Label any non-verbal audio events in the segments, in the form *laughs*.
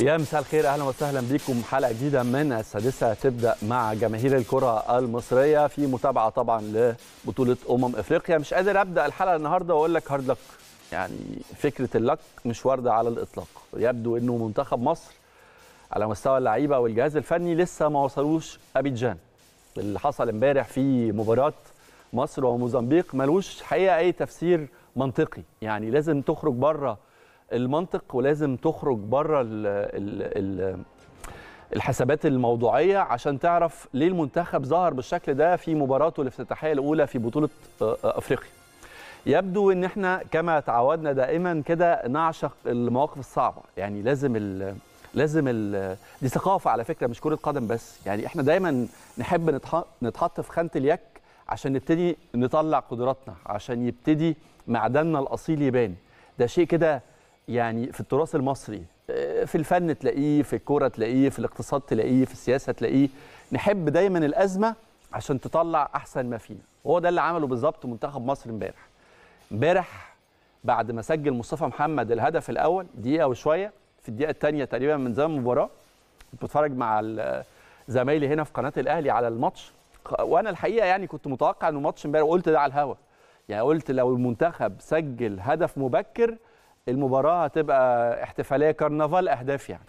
يا مساء الخير اهلا وسهلا بكم حلقه جديده من السادسه تبدا مع جماهير الكره المصريه في متابعه طبعا لبطوله امم افريقيا مش قادر ابدا الحلقه النهارده واقول لك هارد لك يعني فكره اللك مش وارده على الاطلاق يبدو انه منتخب مصر على مستوى اللعيبه والجهاز الفني لسه ما وصلوش ابيجان اللي حصل امبارح في مباراه مصر وموزمبيق ملوش حقيقه اي تفسير منطقي يعني لازم تخرج بره المنطق ولازم تخرج بره الحسابات الموضوعيه عشان تعرف ليه المنتخب ظهر بالشكل ده في مباراته الافتتاحيه الاولى في بطوله آه، آه، افريقيا يبدو ان احنا كما تعودنا دائما كده نعشق المواقف الصعبه يعني لازم الـ لازم الـ دي ثقافه على فكره مش كره قدم بس يعني احنا دايما نحب نتحط في خانه اليك عشان نبتدي نطلع قدراتنا عشان يبتدي معدننا الاصيل يبان ده شيء كده يعني في التراث المصري آه، في الفن تلاقيه في الكوره تلاقيه في الاقتصاد تلاقيه في السياسه تلاقيه نحب دايما الازمه عشان تطلع احسن ما فينا وهو ده اللي عمله بالظبط منتخب مصر امبارح امبارح بعد ما سجل مصطفى محمد الهدف الاول دقيقه وشويه في الدقيقه الثانيه تقريبا من زمن المباراه كنت بتفرج مع زمايلي هنا في قناه الاهلي على الماتش وانا الحقيقه يعني كنت متوقع انه ماتش امبارح وقلت ده على الهوا يعني قلت لو المنتخب سجل هدف مبكر المباراه هتبقى احتفاليه كرنفال اهداف يعني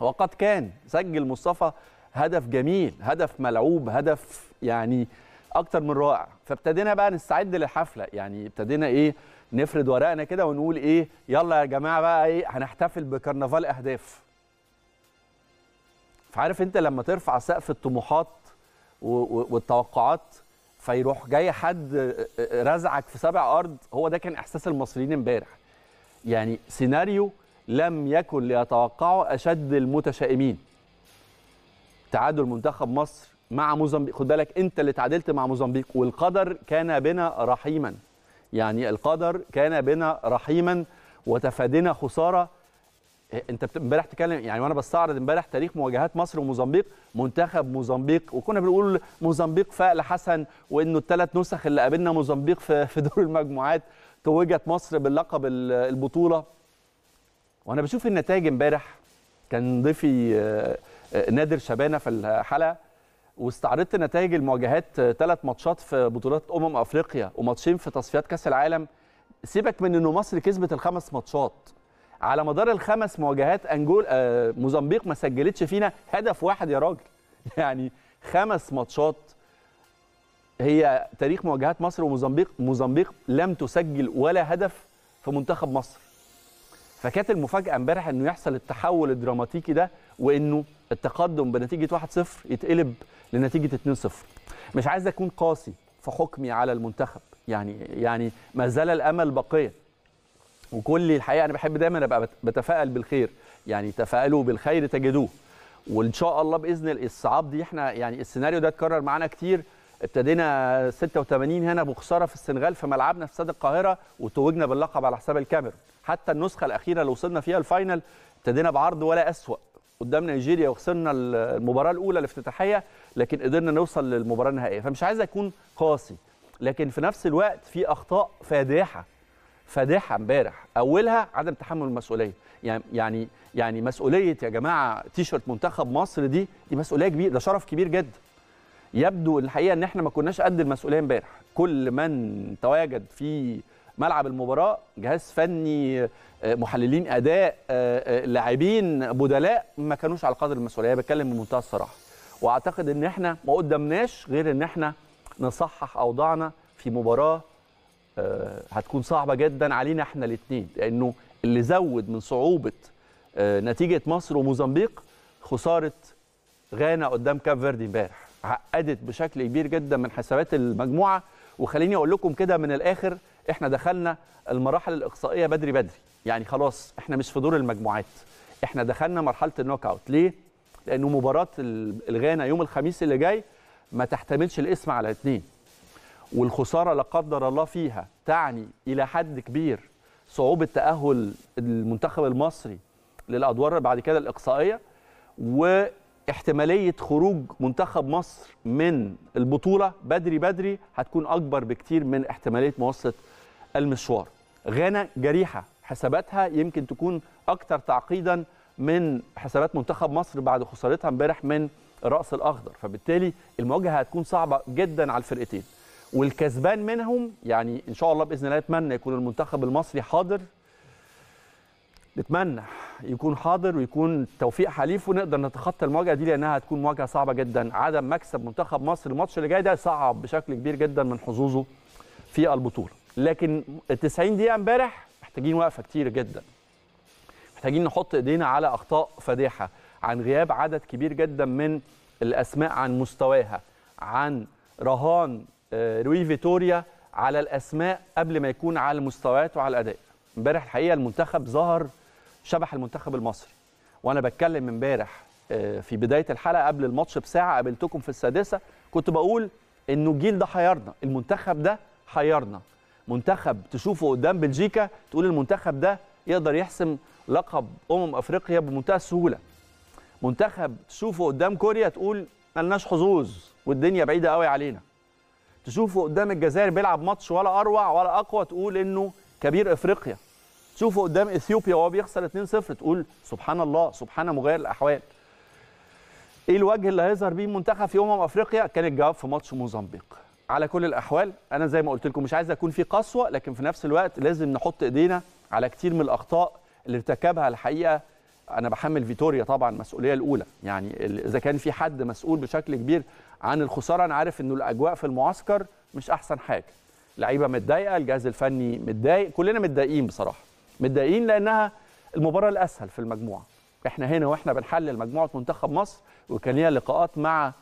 وقد كان سجل مصطفى هدف جميل هدف ملعوب هدف يعني اكتر من رائع فابتدينا بقى نستعد للحفله يعني ابتدينا ايه نفرد ورقنا كده ونقول ايه يلا يا جماعه بقى ايه هنحتفل بكرنفال اهداف فعارف انت لما ترفع سقف الطموحات والتوقعات فيروح جاي حد رزعك في سبع ارض هو ده كان احساس المصريين امبارح يعني سيناريو لم يكن ليتوقعه اشد المتشائمين تعادل منتخب مصر مع موزمبيق خد بالك انت اللي تعادلت مع موزمبيق والقدر كان بنا رحيما يعني القدر كان بنا رحيما وتفادينا خساره انت امبارح تتكلم يعني وانا بستعرض امبارح تاريخ مواجهات مصر وموزمبيق منتخب موزمبيق وكنا بنقول موزمبيق فاق حسن وانه الثلاث نسخ اللي قابلنا موزمبيق في دور المجموعات توجت مصر باللقب البطوله وانا بشوف النتائج امبارح كان ضيفي آه، آه، نادر شبانه في الحلقه واستعرضت نتائج المواجهات ثلاث آه، ماتشات في بطولات امم افريقيا وماتشين في تصفيات كاس العالم سيبك من انه مصر كسبت الخمس ماتشات على مدار الخمس مواجهات انجول موزمبيق ما سجلتش فينا هدف واحد يا راجل *laughs* يعني خمس ماتشات هي تاريخ مواجهات مصر وموزمبيق موزمبيق لم تسجل ولا هدف في منتخب مصر فكانت المفاجاه امبارح انه يحصل التحول الدراماتيكي ده وانه التقدم بنتيجه 1-0 يتقلب لنتيجه 2-0 مش عايز اكون قاسي في حكمي على المنتخب يعني يعني ما زال الامل باقيا وكل الحقيقه انا بحب دايما ابقى بتفائل بالخير يعني تفائلوا بالخير تجدوه وان شاء الله باذن الصعاب دي احنا يعني السيناريو ده اتكرر معانا كتير ابتدينا 86 هنا بخساره في السنغال في ملعبنا في استاد القاهره وتوجنا باللقب على حساب الكاميرون حتى النسخه الاخيره اللي وصلنا فيها الفاينل ابتدينا بعرض ولا اسوا قدام نيجيريا وخسرنا المباراه الاولى الافتتاحيه لكن قدرنا نوصل للمباراه النهائيه فمش عايز اكون قاسي لكن في نفس الوقت في اخطاء فادحه فادحه امبارح اولها عدم تحمل المسؤوليه يعني يعني يعني مسؤوليه يا جماعه تيشرت منتخب مصر دي دي مسؤوليه كبيره ده شرف كبير جدا يبدو الحقيقه ان احنا ما كناش قد المسؤوليه امبارح كل من تواجد في ملعب المباراه جهاز فني آه، محللين اداء آه، آه، لاعبين بدلاء ما كانوش على قدر المسؤوليه بتكلم بمنتهى الصراحه واعتقد ان احنا ما قدمناش غير ان احنا نصحح اوضاعنا في مباراه هتكون صعبه جدا علينا احنا الاثنين لانه اللي زود من صعوبه نتيجه مصر وموزمبيق خساره غانا قدام كاب فيردي امبارح عقدت بشكل كبير جدا من حسابات المجموعه وخليني اقول لكم كده من الاخر احنا دخلنا المراحل الاقصائيه بدري بدري يعني خلاص احنا مش في دور المجموعات احنا دخلنا مرحله النوك اوت ليه لانه مباراه الغانا يوم الخميس اللي جاي ما تحتملش الاسم على اثنين والخساره لا قدر الله فيها تعني الى حد كبير صعوبه تاهل المنتخب المصري للادوار بعد كده الاقصائيه و احتماليه خروج منتخب مصر من البطوله بدري بدري هتكون اكبر بكتير من احتماليه مواصله المشوار غانا جريحه حساباتها يمكن تكون اكثر تعقيدا من حسابات منتخب مصر بعد خسارتها امبارح من الراس الاخضر فبالتالي المواجهه هتكون صعبه جدا على الفرقتين والكسبان منهم يعني ان شاء الله باذن الله اتمنى يكون المنتخب المصري حاضر نتمنى يكون حاضر ويكون توفيق حليف ونقدر نتخطى المواجهه دي لانها هتكون مواجهه صعبه جدا عدم مكسب منتخب مصر الماتش اللي جاي ده صعب بشكل كبير جدا من حظوظه في البطوله لكن ال 90 دقيقه امبارح محتاجين وقفه كتير جدا محتاجين نحط ايدينا على اخطاء فادحه عن غياب عدد كبير جدا من الاسماء عن مستواها عن رهان آه، روي فيتوريا على الاسماء قبل ما يكون على المستويات وعلى الاداء امبارح الحقيقه المنتخب ظهر شبح المنتخب المصري وانا بتكلم امبارح آه، في بدايه الحلقه قبل الماتش بساعه قابلتكم في السادسه كنت بقول انه الجيل ده حيرنا المنتخب ده حيرنا منتخب تشوفه قدام بلجيكا تقول المنتخب ده يقدر يحسم لقب امم افريقيا بمنتهى السهوله منتخب تشوفه قدام كوريا تقول ملناش حظوظ والدنيا بعيده قوي علينا تشوفه قدام الجزائر بيلعب ماتش ولا اروع ولا اقوى تقول انه كبير افريقيا شوفوا قدام اثيوبيا وهو بيخسر 2-0 تقول سبحان الله سبحان مغير الاحوال ايه الوجه اللي هيظهر بيه المنتخب في امم افريقيا كان الجواب في ماتش موزمبيق على كل الاحوال انا زي ما قلت لكم مش عايز اكون في قسوه لكن في نفس الوقت لازم نحط ايدينا على كتير من الاخطاء اللي ارتكبها الحقيقه انا بحمل فيتوريا طبعا المسؤوليه الاولى يعني اذا كان في حد مسؤول بشكل كبير عن الخساره انا عارف انه الاجواء في المعسكر مش احسن حاجه لعيبه متضايقه الجهاز الفني متضايق كلنا متضايقين بصراحه متضايقين لانها المباراه الاسهل في المجموعه احنا هنا واحنا بنحلل مجموعه منتخب مصر وكان ليها لقاءات مع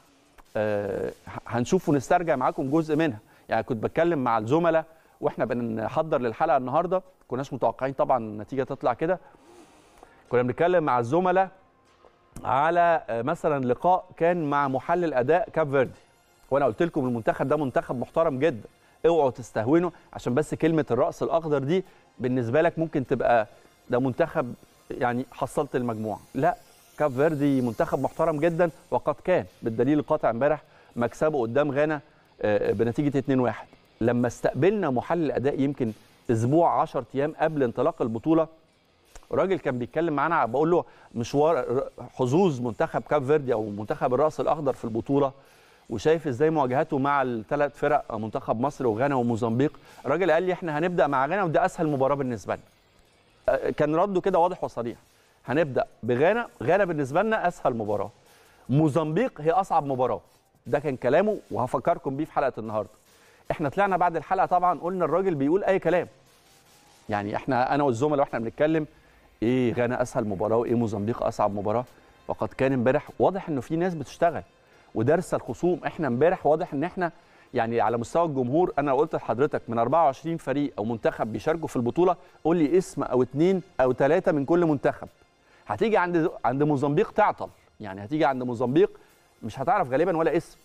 آه، هنشوف ونسترجع معاكم جزء منها يعني كنت بتكلم مع الزملاء واحنا بنحضر للحلقه النهارده كناش متوقعين طبعا النتيجه تطلع كده كنا بنتكلم مع الزملاء على آه، مثلا لقاء كان مع محلل اداء كاب فيردي وانا قلت لكم المنتخب ده منتخب محترم جدا اوعوا تستهونوا عشان بس كلمه الراس الاخضر دي بالنسبه لك ممكن تبقى ده منتخب يعني حصلت المجموعه لا كاب فيردي منتخب محترم جدا وقد كان بالدليل القاطع امبارح مكسبه قدام غانا آه، بنتيجه 2-1 لما استقبلنا محلل الاداء يمكن اسبوع 10 ايام قبل انطلاق البطوله راجل كان بيتكلم معانا بقول له مشوار حظوظ منتخب كاب فيردي او منتخب الراس الاخضر في البطوله وشايف ازاي مواجهاته مع الثلاث فرق منتخب مصر وغانا وموزمبيق الراجل قال لي احنا هنبدا مع غانا وده اسهل مباراه بالنسبه لنا أه، كان رده كده واضح وصريح هنبدا بغانا غانا بالنسبه لنا اسهل مباراه موزمبيق هي اصعب مباراه ده كان كلامه وهفكركم بيه في حلقه النهارده احنا طلعنا بعد الحلقه طبعا قلنا الراجل بيقول اي كلام يعني احنا انا والزملاء واحنا بنتكلم ايه غانا اسهل مباراه وايه موزمبيق اصعب مباراه وقد كان امبارح واضح انه في ناس بتشتغل ودرس الخصوم احنا امبارح واضح ان احنا يعني على مستوى الجمهور انا قلت لحضرتك من 24 فريق او منتخب بيشاركوا في البطوله قول لي اسم او اثنين او ثلاثه من كل منتخب هتيجي عند عند موزمبيق تعطل يعني هتيجي عند موزمبيق مش هتعرف غالبا ولا اسم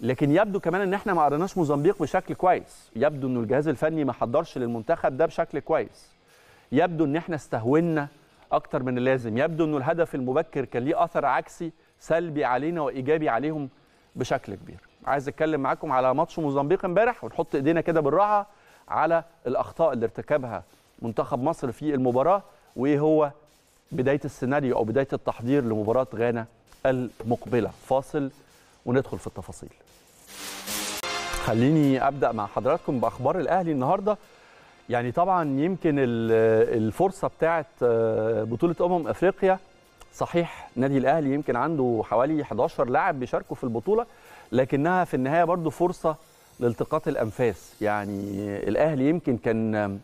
لكن يبدو كمان ان احنا ما قريناش موزمبيق بشكل كويس يبدو ان الجهاز الفني ما حضرش للمنتخب ده بشكل كويس يبدو ان احنا استهونا اكتر من اللازم يبدو ان الهدف المبكر كان ليه اثر عكسي سلبي علينا وايجابي عليهم بشكل كبير عايز اتكلم معاكم على ماتش موزمبيق امبارح ونحط ايدينا كده بالراحه على الاخطاء اللي ارتكبها منتخب مصر في المباراه وايه هو بدايه السيناريو او بدايه التحضير لمباراه غانا المقبله فاصل وندخل في التفاصيل خليني ابدا مع حضراتكم باخبار الاهلي النهارده يعني طبعا يمكن الفرصه بتاعه آه، بطوله امم افريقيا صحيح نادي الاهلي يمكن عنده حوالي 11 لاعب بيشاركوا في البطوله لكنها في النهايه برضو فرصه لالتقاط الانفاس يعني الاهلي يمكن كان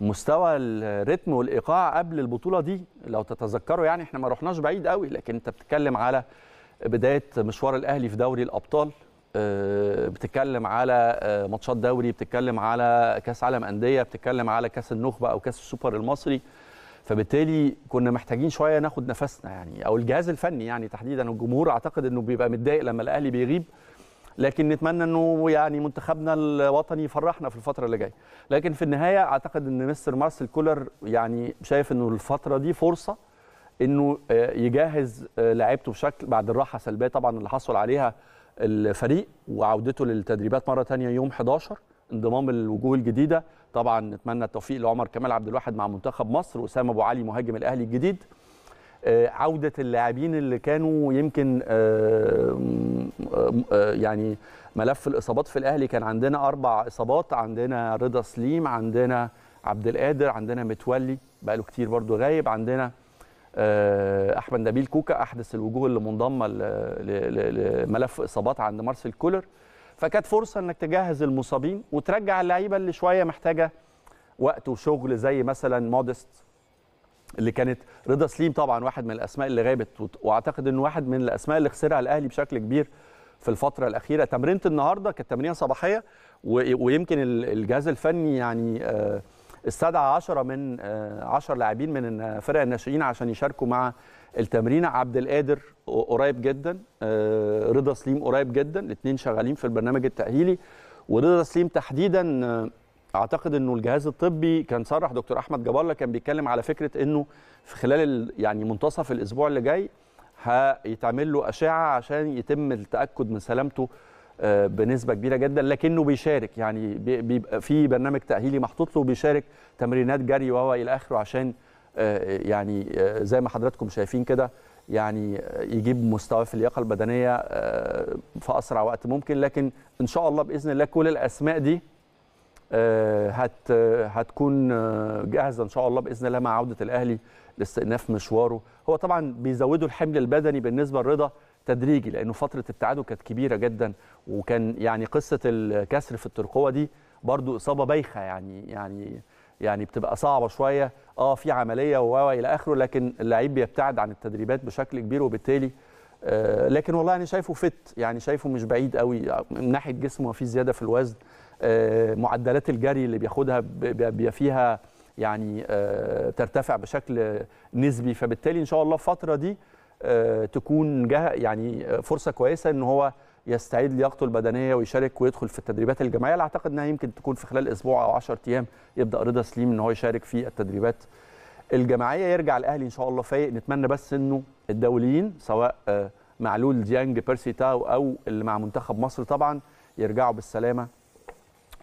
مستوى الريتم والايقاع قبل البطوله دي لو تتذكروا يعني احنا ما رحناش بعيد قوي لكن انت بتتكلم على بدايه مشوار الاهلي في دوري الابطال آه، بتتكلم على آه، ماتشات دوري بتتكلم على كاس عالم انديه بتتكلم على كاس النخبه او كاس السوبر المصري فبالتالي كنا محتاجين شويه ناخد نفسنا يعني او الجهاز الفني يعني تحديدا الجمهور اعتقد انه بيبقى متضايق لما الاهلي بيغيب لكن نتمنى انه يعني منتخبنا الوطني يفرحنا في الفتره اللي جايه لكن في النهايه اعتقد ان مستر مارسيل كولر يعني شايف انه الفتره دي فرصه انه آه، يجهز آه، لعيبته بشكل بعد الراحه السلبيه طبعا اللي حصل عليها الفريق وعودته للتدريبات مره ثانيه يوم 11 انضمام الوجوه الجديده طبعا نتمنى التوفيق لعمر كمال عبد الواحد مع منتخب مصر واسامه ابو علي مهاجم الاهلي الجديد آه، عوده اللاعبين اللي كانوا يمكن آه، آه، يعني ملف الاصابات في الاهلي كان عندنا اربع اصابات عندنا رضا سليم عندنا عبد القادر عندنا متولي بقاله كتير برضو غايب عندنا احمد نبيل كوكا احدث الوجوه اللي منضمه لملف اصابات عند مارسيل كولر فكانت فرصه انك تجهز المصابين وترجع اللعيبه اللي شويه محتاجه وقت وشغل زي مثلا مودست اللي كانت رضا سليم طبعا واحد من الاسماء اللي غابت واعتقد انه واحد من الاسماء اللي خسرها الاهلي بشكل كبير في الفتره الاخيره تمرينه النهارده كانت تمرينه صباحيه ويمكن الجهاز الفني يعني آه استدعى 10 من 10 آه، لاعبين من آه، فرق الناشئين عشان يشاركوا مع التمرين عبد القادر قريب جدا آه، رضا سليم قريب جدا الاثنين شغالين في البرنامج التاهيلي ورضا سليم تحديدا اعتقد انه الجهاز الطبي كان صرح دكتور احمد الله كان بيتكلم على فكره انه في خلال يعني منتصف الاسبوع اللي جاي هيتعمل له اشعه عشان يتم التاكد من سلامته آه، بنسبه كبيره جدا لكنه بيشارك يعني بيبقى في برنامج تاهيلي محطوط له وبيشارك تمرينات جري وهو الى اخره عشان آه، يعني آه، زي ما حضراتكم شايفين كده يعني يجيب مستوى في اللياقه البدنيه في اسرع وقت ممكن لكن ان شاء الله باذن الله كل الاسماء دي هت هتكون جاهزه ان شاء الله باذن الله مع عوده الاهلي لاستئناف مشواره هو طبعا بيزودوا الحمل البدني بالنسبه لرضا تدريجي لانه فتره ابتعاده كانت كبيره جدا وكان يعني قصه الكسر في الترقوه دي برضو اصابه بايخه يعني يعني يعني بتبقى صعبه شويه اه في عمليه و الى اخره لكن اللعيب بيبتعد عن التدريبات بشكل كبير وبالتالي آه لكن والله انا شايفه فت يعني شايفه مش بعيد قوي من ناحيه جسمه في زياده في الوزن آه معدلات الجري اللي بياخدها بيبقى فيها يعني آه ترتفع بشكل نسبي فبالتالي ان شاء الله الفتره دي آه، تكون جه يعني آه، فرصه كويسه ان هو يستعيد لياقته البدنيه ويشارك ويدخل في التدريبات الجماعيه اللي اعتقد انها يمكن تكون في خلال اسبوع او 10 ايام يبدا رضا سليم ان هو يشارك في التدريبات الجماعيه يرجع الاهلي ان شاء الله فايق نتمنى بس انه الدوليين سواء آه، معلول ديانج بيرسي تاو او اللي مع منتخب مصر طبعا يرجعوا بالسلامه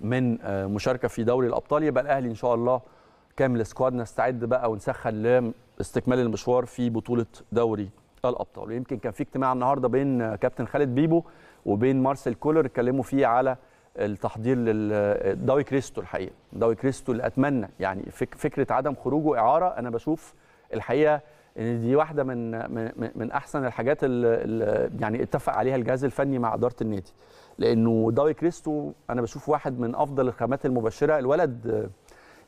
من مشاركه في دوري الابطال يبقى الاهلي ان شاء الله كامل سكواد نستعد بقى ونسخن لاستكمال المشوار في بطوله دوري الابطال ويمكن كان في اجتماع النهارده بين كابتن خالد بيبو وبين مارسيل كولر اتكلموا فيه على التحضير لداوي كريستو الحقيقه داوي كريستو اللي اتمنى يعني فك فكره عدم خروجه اعاره انا بشوف الحقيقه ان دي واحده من من, من احسن الحاجات اللي يعني اتفق عليها الجهاز الفني مع اداره النادي لانه داوي كريستو انا بشوف واحد من افضل الخامات المبشره الولد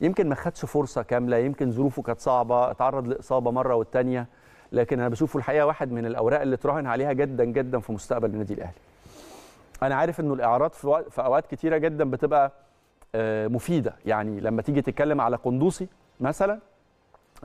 يمكن ما خدش فرصه كامله يمكن ظروفه كانت صعبه اتعرض لاصابه مره والتانيه لكن انا بشوفه الحقيقه واحد من الاوراق اللي تراهن عليها جدا جدا في مستقبل النادي الاهلي انا عارف انه الاعارات في, في اوقات كتيره جدا بتبقى آه، مفيده يعني لما تيجي تتكلم على قندوسي مثلا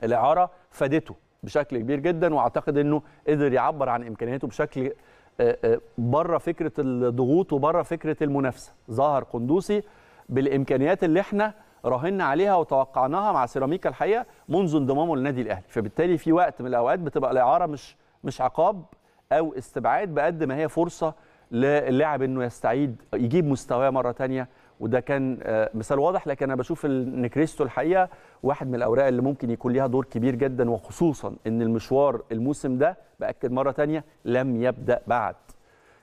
الاعاره فادته بشكل كبير جدا واعتقد انه قدر يعبر عن امكانياته بشكل آه، آه، بره فكره الضغوط وبره فكره المنافسه ظهر قندوسي بالامكانيات اللي احنا راهنا عليها وتوقعناها مع سيراميكا الحقيقه منذ انضمامه للنادي الاهلي فبالتالي في وقت من الاوقات بتبقى الاعاره مش مش عقاب او استبعاد بقد ما هي فرصه للاعب انه يستعيد يجيب مستواه مره ثانيه وده كان آه، مثال واضح لكن انا بشوف ان كريستو الحقيقه واحد من الاوراق اللي ممكن يكون ليها دور كبير جدا وخصوصا ان المشوار الموسم ده باكد مره ثانيه لم يبدا بعد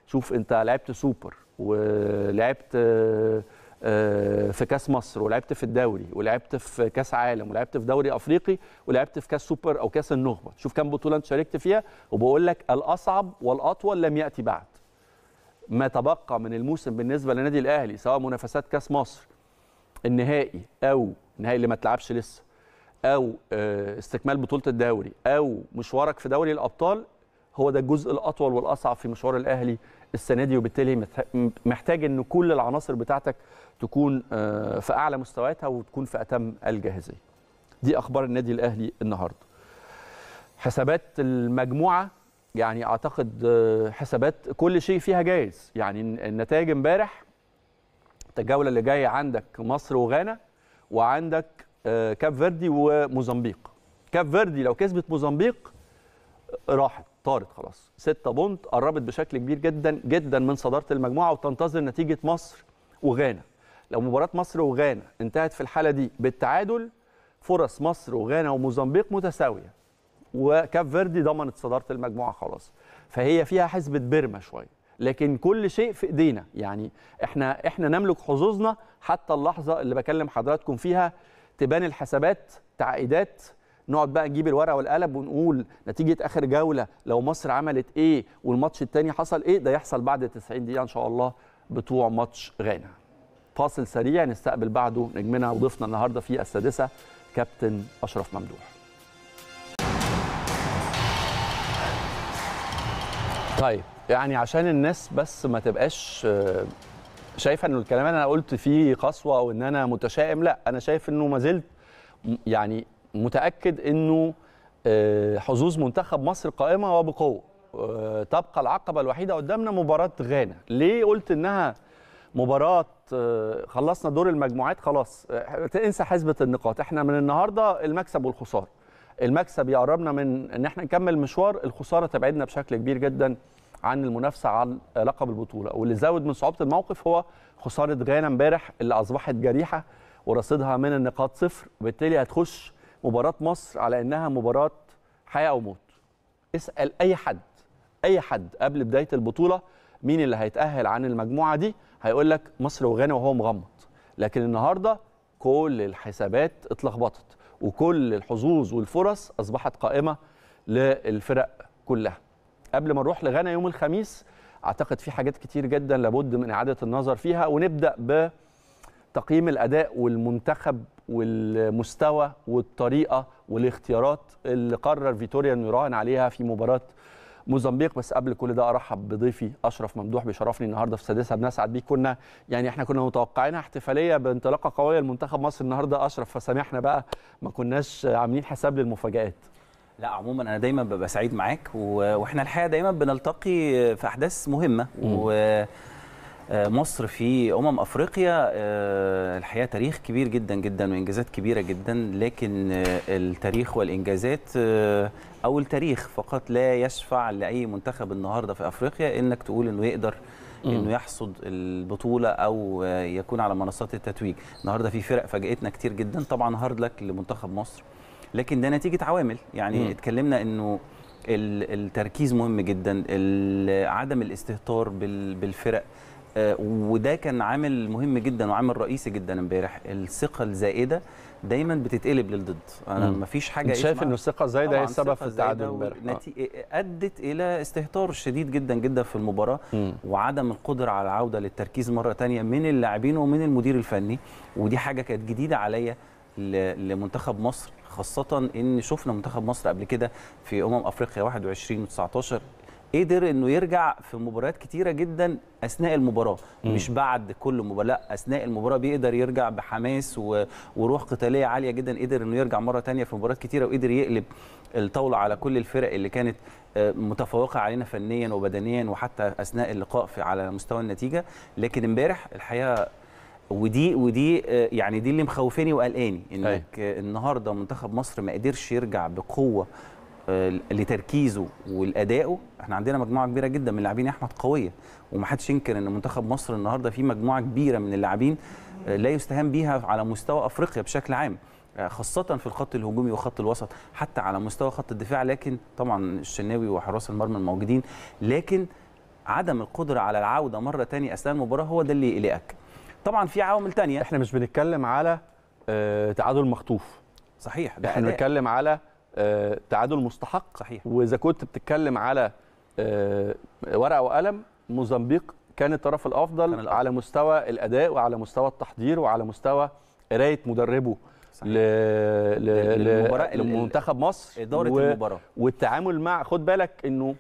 شوف انت لعبت سوبر ولعبت آه، آه، في كاس مصر ولعبت في الدوري ولعبت في كاس عالم ولعبت في دوري افريقي ولعبت في كاس سوبر او كاس النخبه شوف كم بطوله انت شاركت فيها وبقول لك الاصعب والاطول لم ياتي بعد ما تبقى من الموسم بالنسبه للنادي الاهلي سواء منافسات كاس مصر النهائي او النهائي اللي ما تلعبش لسه او آه، استكمال بطوله الدوري او مشوارك في دوري الابطال هو ده الجزء الاطول والاصعب في مشوار الاهلي السنه دي وبالتالي محتاج ان كل العناصر بتاعتك تكون آه، في اعلى مستوياتها وتكون في اتم الجاهزيه. دي اخبار النادي الاهلي النهارده. حسابات المجموعه يعني اعتقد آه، حسابات كل شيء فيها جايز، يعني النتائج امبارح الجوله اللي جايه عندك مصر وغانا وعندك آه، كاب فيردي وموزمبيق. كاب فيردي لو كسبت موزمبيق راحت طارت خلاص 6 بونت قربت بشكل كبير جدا جدا من صداره المجموعه وتنتظر نتيجه مصر وغانا لو مباراه مصر وغانا انتهت في الحاله دي بالتعادل فرص مصر وغانا وموزمبيق متساويه وكاب فيردي ضمنت صداره المجموعه خلاص فهي فيها حسبه بيرما شويه لكن كل شيء في ايدينا يعني احنا احنا نملك حظوظنا حتى اللحظه اللي بكلم حضراتكم فيها تبان الحسابات تعقيدات نقعد بقى نجيب الورقه والقلم ونقول نتيجه اخر جوله لو مصر عملت ايه والماتش الثاني حصل ايه ده يحصل بعد 90 دقيقه ان شاء الله بتوع ماتش غانا فاصل سريع نستقبل بعده نجمنا وضيفنا النهارده في السادسه كابتن اشرف ممدوح طيب يعني عشان الناس بس ما تبقاش آه، شايفه ان الكلام اللي انا قلت فيه قسوه او ان انا متشائم لا انا شايف انه ما زلت يعني متاكد انه آه، حظوظ منتخب مصر قائمه وبقوه آه، تبقى العقبه الوحيده قدامنا مباراه غانا ليه قلت انها مباراه آه، خلصنا دور المجموعات خلاص انسى حسبه النقاط احنا من النهارده المكسب والخساره المكسب يقربنا من ان احنا نكمل مشوار الخساره تبعدنا بشكل كبير جدا عن المنافسه على لقب البطوله واللي زود من صعوبه الموقف هو خساره غانا امبارح اللي اصبحت جريحه ورصيدها من النقاط صفر وبالتالي هتخش مباراه مصر على انها مباراه حياه او موت اسال اي حد اي حد قبل بدايه البطوله مين اللي هيتاهل عن المجموعه دي هيقول لك مصر وغانا وهو مغمض لكن النهارده كل الحسابات اتلخبطت وكل الحظوظ والفرص اصبحت قائمه للفرق كلها قبل ما نروح لغانا يوم الخميس اعتقد في حاجات كتير جدا لابد من اعاده النظر فيها ونبدا بتقييم الاداء والمنتخب والمستوى والطريقه والاختيارات اللي قرر فيتوريا انه يراهن عليها في مباراه موزمبيق بس قبل كل ده ارحب بضيفي اشرف ممدوح بيشرفني النهارده في سادسها بنسعد بيه كنا يعني احنا كنا متوقعينها احتفاليه بانطلاقه قويه لمنتخب مصر النهارده اشرف فسامحنا بقى ما كناش عاملين حساب للمفاجات لا عموما انا دايما ببقى سعيد معاك واحنا الحقيقه دايما بنلتقي في احداث مهمه و... آه، مصر في أمم أفريقيا آه، الحقيقة تاريخ كبير جدا جدا وإنجازات كبيرة جدا لكن آه، التاريخ والإنجازات أو التاريخ فقط لا يشفع لأي منتخب النهاردة في أفريقيا إنك تقول إنه يقدر انه يحصد البطوله او يكون على منصات التتويج النهارده في فرق فاجأتنا كتير جدا طبعا هارد لك لمنتخب مصر لكن ده نتيجه عوامل يعني مم. اتكلمنا انه التركيز مهم جدا عدم الاستهتار بالفرق آه، وده كان عامل مهم جدا وعامل رئيسي جدا امبارح الثقه الزائده دايما بتتقلب للضد انا ما فيش حاجه انت شايف ان الثقه الزايده هي السبب في التعادل امبارح آه. آه، ادت الى استهتار شديد جدا جدا في المباراه مم. وعدم القدره على العوده للتركيز مره ثانيه من اللاعبين ومن المدير الفني ودي حاجه كانت جديده عليا لمنتخب مصر خاصه ان شفنا منتخب مصر قبل كده في امم افريقيا 21 و19 قدر انه يرجع في مباريات كتيره جدا اثناء المباراه مم. مش بعد كل مباراه لا اثناء المباراه بيقدر يرجع بحماس و... وروح قتاليه عاليه جدا قدر انه يرجع مره ثانيه في مباريات كتيره وقدر يقلب الطاوله على كل الفرق اللي كانت آه، متفوقه علينا فنيا وبدنيا وحتى اثناء اللقاء في على مستوى النتيجه لكن امبارح الحقيقه ودي ودي آه، يعني دي اللي مخوفاني وقلقاني انك أي. أيوة. النهارده منتخب مصر ما قدرش يرجع بقوه آه، لتركيزه والادائه احنا عندنا مجموعه كبيره جدا من اللاعبين يا احمد قويه ومحدش ينكر ان منتخب مصر النهارده فيه مجموعه كبيره من اللاعبين آه، لا يستهان بيها على مستوى افريقيا بشكل عام آه، خاصة في الخط الهجومي وخط الوسط حتى على مستوى خط الدفاع لكن طبعا الشناوي وحراس المرمى الموجودين لكن عدم القدرة على العودة مرة تانية أثناء المباراة هو ده اللي يقلقك طبعا في عوامل تانية احنا مش بنتكلم على تعادل مخطوف صحيح ده احنا بنتكلم على تعادل مستحق صحيح واذا كنت بتتكلم على آه، ورقه وقلم موزمبيق كان الطرف الافضل كان على مستوى الاداء وعلى مستوى التحضير وعلى مستوى قرايه مدربه صحيح. ل... لمنتخب مصر اداره و... المباراه والتعامل مع خد بالك انه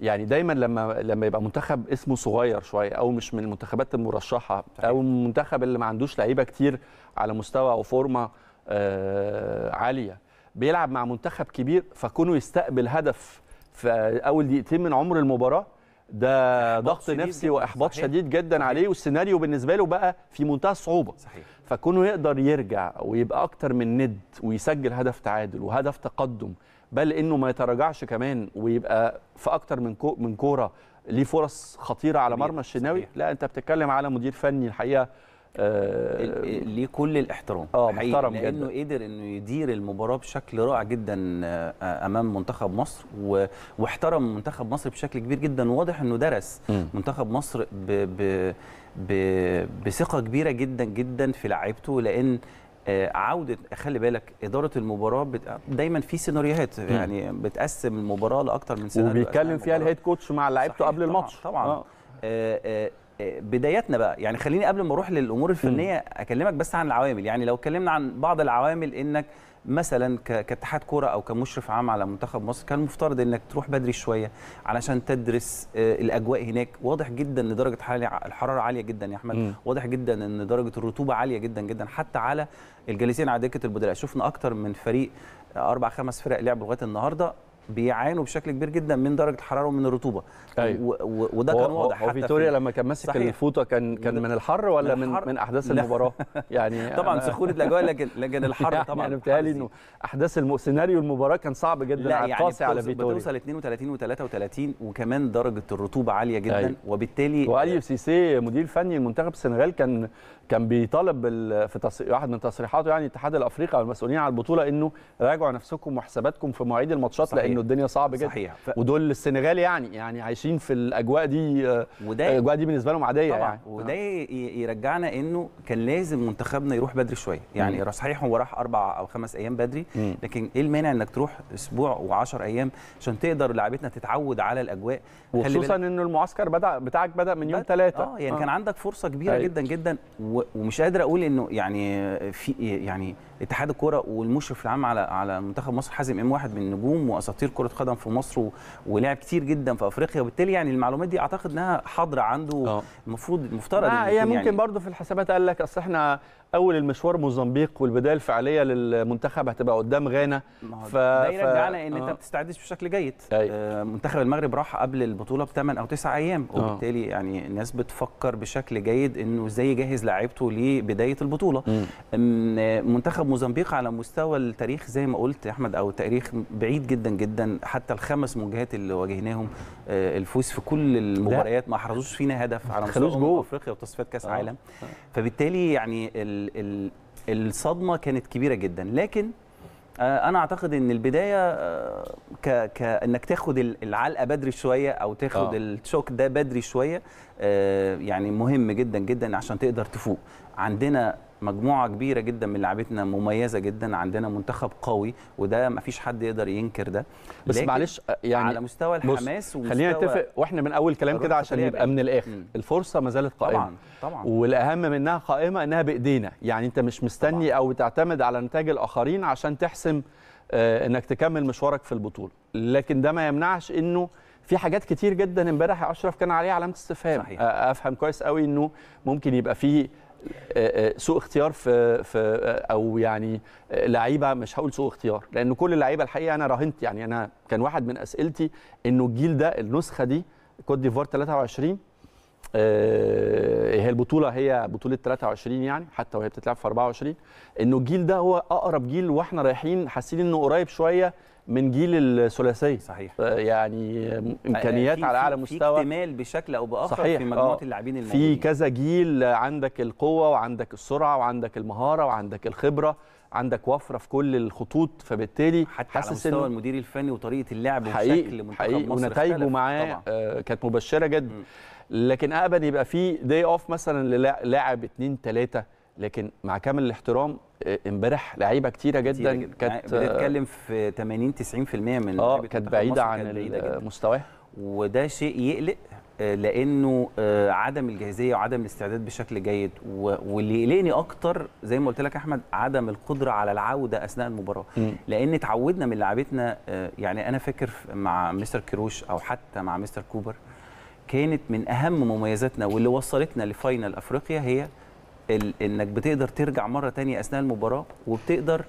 يعني دايما لما لما يبقى منتخب اسمه صغير شويه او مش من المنتخبات المرشحه صحيح. او المنتخب اللي ما عندوش لعيبه كتير على مستوى او فورمه آه عاليه بيلعب مع منتخب كبير فكونه يستقبل هدف في اول دقيقتين من عمر المباراه ده ضغط نفسي واحباط صحيح. شديد جدا صحيح. عليه والسيناريو بالنسبه له بقى في منتهى الصعوبه صحيح. فكونه يقدر يرجع ويبقى اكتر من ند ويسجل هدف تعادل وهدف تقدم بل انه ما يتراجعش كمان ويبقى في اكتر من كو من كوره ليه فرص خطيره على مرمى الشناوي لا انت بتتكلم على مدير فني الحقيقه آه، ليه كل الاحترام اه محترم لانه جدا. قدر انه يدير المباراه بشكل رائع جدا آه، امام منتخب مصر و... واحترم منتخب مصر بشكل كبير جدا واضح انه درس م. منتخب مصر ب... ب... ب... بثقه كبيره جدا جدا في لعيبته لان آه، عوده خلي بالك اداره المباراه بت... دايما في سيناريوهات يعني بتقسم المباراه لاكثر من سيناريو وبيتكلم فيها الهيد كوتش مع لعيبته قبل الماتش طبعا طبعاً. آه, آه بداياتنا بقى يعني خليني قبل ما اروح للامور الفنيه اكلمك بس عن العوامل يعني لو اتكلمنا عن بعض العوامل انك مثلا كاتحاد كوره او كمشرف عام على منتخب مصر كان المفترض انك تروح بدري شويه علشان تدرس آه، الاجواء هناك واضح جدا ان درجه الحراره عاليه جدا يا احمد واضح جدا ان درجه الرطوبه عاليه جدا جدا حتى على الجالسين على دكه البدلاء شفنا اكتر من فريق آه، اربع خمس فرق لعبوا لغايه النهارده بيعانوا بشكل كبير جدا من درجه الحراره ومن الرطوبه أيوة. وده كان واضح حتى فيتوريا لما كان ماسك الفوطه كان كان من الحر ولا من الحر؟ من احداث *laughs* المباراه يعني *laughs* طبعا سخونه الاجواء لكن لكن الحر *laughs* يعني طبعا يعني بتهيألي انه احداث الم... سيناريو المباراه كان صعب جدا لا يعني قاسي على فيتوريا بتوصل 32 و33 وكمان درجه الرطوبه عاليه جدا أيوة. وبالتالي واليو سيسي مدير فني المنتخب السنغال كان كان بيطالب في تص... واحد من تصريحاته يعني الاتحاد الافريقي او المسؤولين على البطوله انه راجعوا نفسكم وحساباتكم في مواعيد الماتشات لان انه الدنيا صعبه جدا صحيح ف... ودول السنغال يعني يعني عايشين في الاجواء دي آه، وده الاجواء دي بالنسبه لهم عاديه طبعا يعني. وده يرجعنا انه كان لازم منتخبنا يروح بدري شويه يعني مم. صحيح هو راح اربع او خمس ايام بدري مم. لكن ايه المانع انك تروح اسبوع و10 ايام عشان تقدر لاعيبتنا تتعود على الاجواء وخصوصا انه المعسكر بدا بتاعك بدا من يوم ثلاثة اه يعني آه. كان عندك فرصه كبيره هي. طيب. جدا جدا ومش قادر اقول انه يعني في يعني اتحاد الكوره والمشرف العام على على منتخب مصر حازم امام واحد من نجوم واساطير كره قدم في مصر ولعب كتير جدا في افريقيا وبالتالي يعني المعلومات دي اعتقد انها حاضره عنده أوه. المفروض المفترض هي ممكن يعني. برضه في الحسابات قال لك اصل احنا اول المشوار موزمبيق والبدايه الفعليه للمنتخب هتبقى قدام غانا ف... ده يرجعنا ف... ان انت ما آه. بتستعدش بشكل جيد آه منتخب المغرب راح قبل البطوله بثمان او تسع ايام آه. وبالتالي آه. يعني الناس بتفكر بشكل جيد انه ازاي يجهز لعيبته لبدايه البطوله م. منتخب موزمبيق على مستوى التاريخ زي ما قلت يا احمد او تاريخ بعيد جدا جدا حتى الخمس مواجهات اللي واجهناهم آه، الفوز في كل المباريات ما حرزوش فينا هدف على مستوى أمم افريقيا وتصفيات كاس عالم فبالتالي يعني الصدمه كانت كبيره جدا لكن آه، انا اعتقد ان البدايه آه، كانك تاخد العلقه بدري شويه او تاخد آه. الشوك ده بدري شويه آه، يعني مهم جدا جدا عشان تقدر تفوق عندنا مجموعه كبيره جدا من لعبتنا مميزه جدا عندنا منتخب قوي وده ما فيش حد يقدر ينكر ده بس معلش آه، يعني على مستوى الحماس ومستوى خلينا نتفق واحنا من اول كلام كده عشان يبقى من الاخر مم. الفرصه ما زالت قائمه طبعا طبعا والاهم منها قائمه انها بايدينا يعني انت مش مستني طبعا. او تعتمد على نتاج الاخرين عشان تحسم آه انك تكمل مشوارك في البطوله لكن ده ما يمنعش انه في حاجات كتير جدا امبارح يا اشرف كان عليها علامه استفهام صحيح. آه، افهم كويس قوي انه ممكن يبقى فيه آه، آه، سوء اختيار في, في آه، او يعني لعيبه مش هقول سوء اختيار لان كل اللعيبه الحقيقه انا راهنت يعني انا كان واحد من اسئلتي انه الجيل ده النسخه دي كوت ديفوار 23 هي البطوله هي بطوله 23 يعني حتى وهي بتتلعب في 24 انه الجيل ده هو اقرب جيل واحنا رايحين حاسين انه قريب شويه من جيل الثلاثيه صحيح آه، يعني امكانيات آه، على اعلى مستوى في اكتمال بشكل او باخر صحيح. في مجموعه آه. اللاعبين الموجودين في كذا جيل عندك القوه وعندك السرعه وعندك المهاره وعندك الخبره عندك وفره في كل الخطوط فبالتالي حتى حاسس على مستوى إن المدير الفني وطريقه اللعب حقيقي وشكل حقيقي مصر ونتائجه معاه آه، كانت مبشره جدا م. لكن ابدا يبقى في داي اوف مثلا للاعب اثنين ثلاثه لكن مع كامل الاحترام آه، امبارح لعيبه كتيره جدا كانت يعني بنتكلم في 80 90% من اه كانت بعيده عن مستواها وده شيء يقلق آه، لانه آه، عدم الجاهزيه وعدم الاستعداد بشكل جيد واللي يقلقني اكتر زي ما قلت لك احمد عدم القدره على العوده اثناء المباراه م. لان اتعودنا من لعبتنا يعني انا فاكر مع مستر كيروش او حتى مع مستر كوبر كانت من اهم مميزاتنا واللي وصلتنا لفاينل افريقيا هي انك بتقدر ترجع مره تانية اثناء المباراه وبتقدر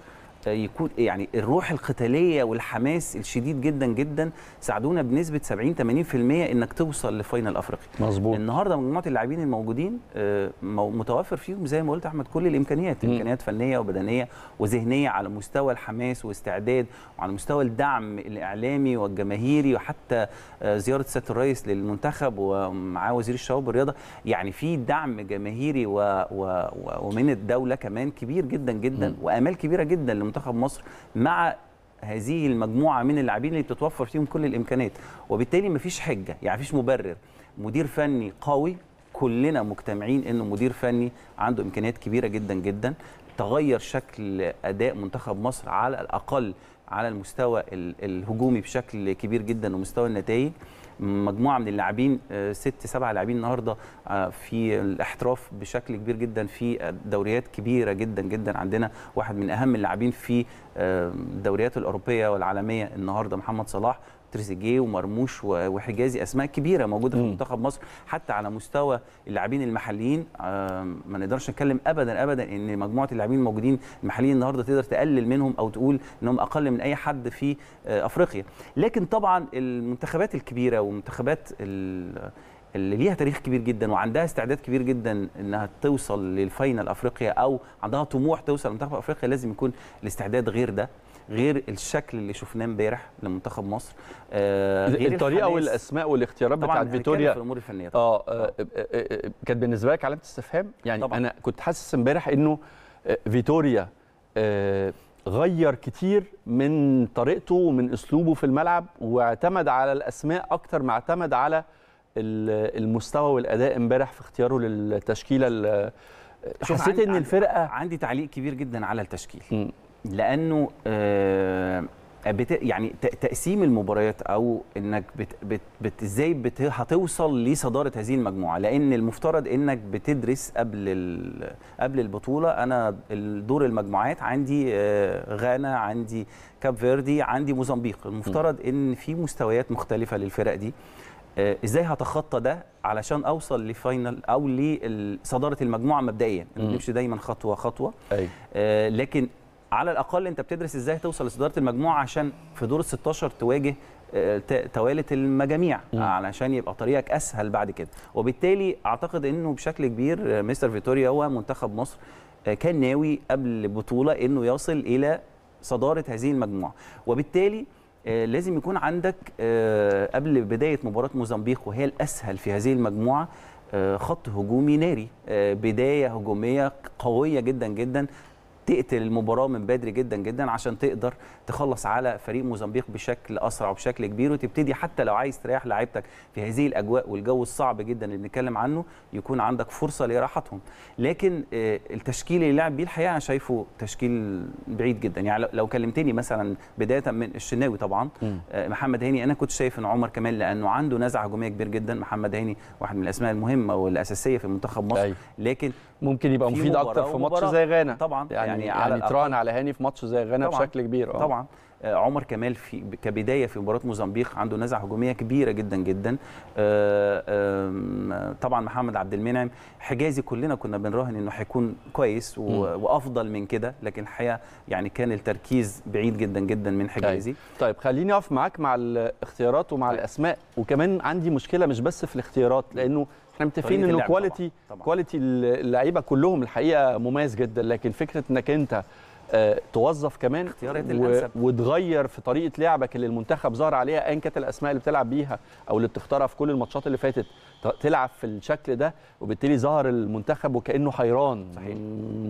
يكون يعني الروح القتاليه والحماس الشديد جدا جدا ساعدونا بنسبه 70 80% انك توصل لفاينل افريقيا مظبوط النهارده مجموعه اللاعبين الموجودين آه، متوفر فيهم زي ما قلت احمد كل الامكانيات م. امكانيات فنيه وبدنيه وذهنيه على مستوى الحماس واستعداد وعلى مستوى الدعم الاعلامي والجماهيري وحتى آه، زياره سياده الرئيس للمنتخب ومعاه وزير الشباب والرياضه يعني في دعم جماهيري و... و... ومن الدوله كمان كبير جدا جدا م. وامال كبيره جدا لمنتخب منتخب مصر مع هذه المجموعه من اللاعبين اللي بتتوفر فيهم كل الامكانيات وبالتالي مفيش حجه يعني مفيش مبرر مدير فني قوي كلنا مجتمعين انه مدير فني عنده امكانيات كبيره جدا جدا تغير شكل اداء منتخب مصر على الاقل على المستوى الهجومي بشكل كبير جدا ومستوى النتائج مجموعه من اللاعبين آه، ست سبع لاعبين النهارده آه، في الاحتراف بشكل كبير جدا في دوريات كبيره جدا جدا عندنا واحد من اهم اللاعبين في آه، الدوريات الاوروبيه والعالميه النهارده محمد صلاح تريزيجيه ومرموش وحجازي اسماء كبيره موجوده في منتخب مصر حتى على مستوى اللاعبين المحليين ما نقدرش نتكلم ابدا ابدا ان مجموعه اللاعبين الموجودين المحليين النهارده تقدر تقلل منهم او تقول انهم اقل من اي حد في آه، افريقيا لكن طبعا المنتخبات الكبيره ومنتخبات اللي ليها تاريخ كبير جدا وعندها استعداد كبير جدا انها توصل للفاينل افريقيا او عندها طموح توصل لمنتخب افريقيا لازم يكون الاستعداد غير ده غير الشكل اللي شفناه امبارح لمنتخب مصر آه غير الطريقه والاسماء والاختيارات بتاعت فيتوريا في الامور الفنيه طبعا. اه, آه, آه, آه كانت بالنسبه لك علامه استفهام يعني طبعا. انا كنت حاسس امبارح انه آه، فيتوريا آه، غير كتير من طريقته ومن اسلوبه في الملعب واعتمد على الاسماء اكتر ما اعتمد على المستوى والاداء امبارح في اختياره للتشكيله آه، حسيت ان الفرقه عندي تعليق كبير جدا على التشكيل م. لانه آه، يعني تقسيم المباريات او انك بت بت بت ازاي بت هتوصل لصداره هذه المجموعه لان المفترض انك بتدرس قبل قبل البطوله انا دور المجموعات عندي آه، غانا عندي كاب فيردي عندي موزمبيق المفترض ان في مستويات مختلفه للفرق دي آه، ازاي هتخطى ده علشان اوصل لفاينل او لصداره المجموعه مبدئيا نمشي دايما خطوه خطوه أي. لكن على الاقل انت بتدرس ازاي توصل لصداره المجموعه عشان في دور ال 16 تواجه آه، توالت المجاميع علشان يبقى طريقك اسهل بعد كده وبالتالي اعتقد انه بشكل كبير آه، مستر فيتوريا هو منتخب مصر آه، كان ناوي قبل البطوله انه يصل الى صداره هذه المجموعه وبالتالي لازم يكون عندك قبل بدايه مباراه موزمبيق وهي الاسهل في هذه المجموعه خط هجومي ناري بدايه هجوميه قويه جدا جدا تقتل المباراه من بدري جدا جدا عشان تقدر تخلص على فريق موزمبيق بشكل اسرع وبشكل كبير وتبتدي حتى لو عايز تريح لعيبتك في هذه الاجواء والجو الصعب جدا اللي بنتكلم عنه يكون عندك فرصه لراحتهم لكن آه، التشكيل اللي لعب بيه الحقيقه انا شايفه تشكيل بعيد جدا يعني لو كلمتني مثلا بدايه من الشناوي طبعا م. آه، محمد هاني انا كنت شايف ان عمر كمال لانه عنده نزعه هجوميه كبير جدا محمد هاني واحد من الاسماء المهمه والاساسيه في منتخب مصر لكن ممكن يبقى مفيد اكتر في ماتش زي غانا طبعا يعني يعني, يعني على تراهن على هاني في ماتش زي غانا بشكل كبير اه طبعا آه، عمر كمال في كبدايه في مباراه موزمبيق عنده نزعه هجوميه كبيره جدا جدا آه، طبعا محمد عبد المنعم حجازي كلنا كنا بنراهن انه هيكون كويس وافضل من كده لكن الحقيقه يعني كان التركيز بعيد جدا جدا من حجازي طيب, طيب خليني اقف معاك مع الاختيارات ومع طيب. الاسماء وكمان عندي مشكله مش بس في الاختيارات لانه احنا متفقين ان كواليتي كواليتي اللعيبه كلهم الحقيقه مميز جدا لكن فكره انك انت آه، توظف كمان و... وتغير في طريقه لعبك اللي المنتخب ظهر عليها ايا كانت الاسماء اللي بتلعب بيها او اللي بتختارها في كل الماتشات اللي فاتت تلعب في الشكل ده وبالتالي ظهر المنتخب وكانه حيران صحيح.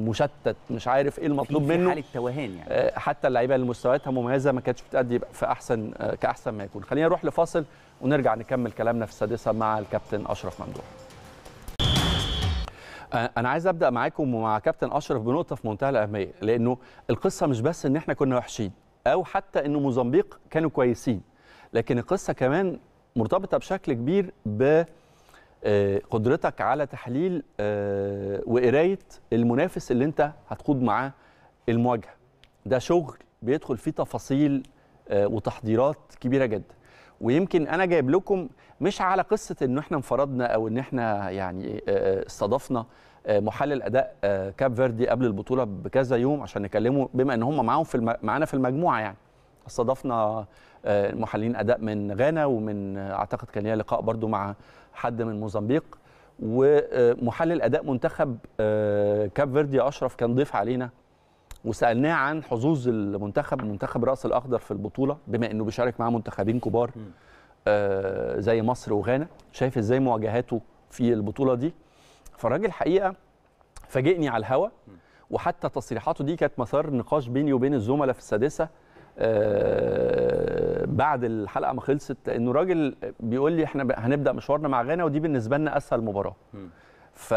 مشتت مش عارف ايه المطلوب في منه حاله توهان يعني آه، حتى اللعيبه اللي مستوياتها مميزه ما كانتش بتأدي في احسن آه، كاحسن ما يكون خلينا نروح لفاصل ونرجع نكمل كلامنا في السادسه مع الكابتن اشرف ممدوح انا عايز ابدا معاكم ومع كابتن اشرف بنقطه في منتهى الاهميه لانه القصه مش بس ان احنا كنا وحشين او حتى ان موزمبيق كانوا كويسين لكن القصه كمان مرتبطه بشكل كبير ب آه، قدرتك على تحليل آه، وقرايه المنافس اللي انت هتخوض معاه المواجهه ده شغل بيدخل فيه تفاصيل آه، وتحضيرات كبيره جدا ويمكن انا جايب لكم مش على قصه ان احنا انفردنا او ان احنا يعني آه، آه، استضفنا آه، محلل اداء كاب فيردي قبل البطوله بكذا يوم عشان نكلمه بما ان هم معاهم في معانا في المجموعه يعني استضفنا محللين اداء من غانا ومن اعتقد كان ليا لقاء برضو مع حد من موزمبيق ومحلل اداء منتخب كاب فيردي اشرف كان ضيف علينا وسالناه عن حظوظ المنتخب منتخب راس الاخضر في البطوله بما انه بيشارك معاه منتخبين كبار آه زي مصر وغانا شايف ازاي مواجهاته في البطوله دي فالراجل حقيقه فاجئني على الهوا وحتى تصريحاته دي كانت مثار نقاش بيني وبين الزملاء في السادسه آه بعد الحلقه ما خلصت انه راجل بيقول لي احنا هنبدا مشوارنا مع غانا ودي بالنسبه لنا اسهل مباراه ف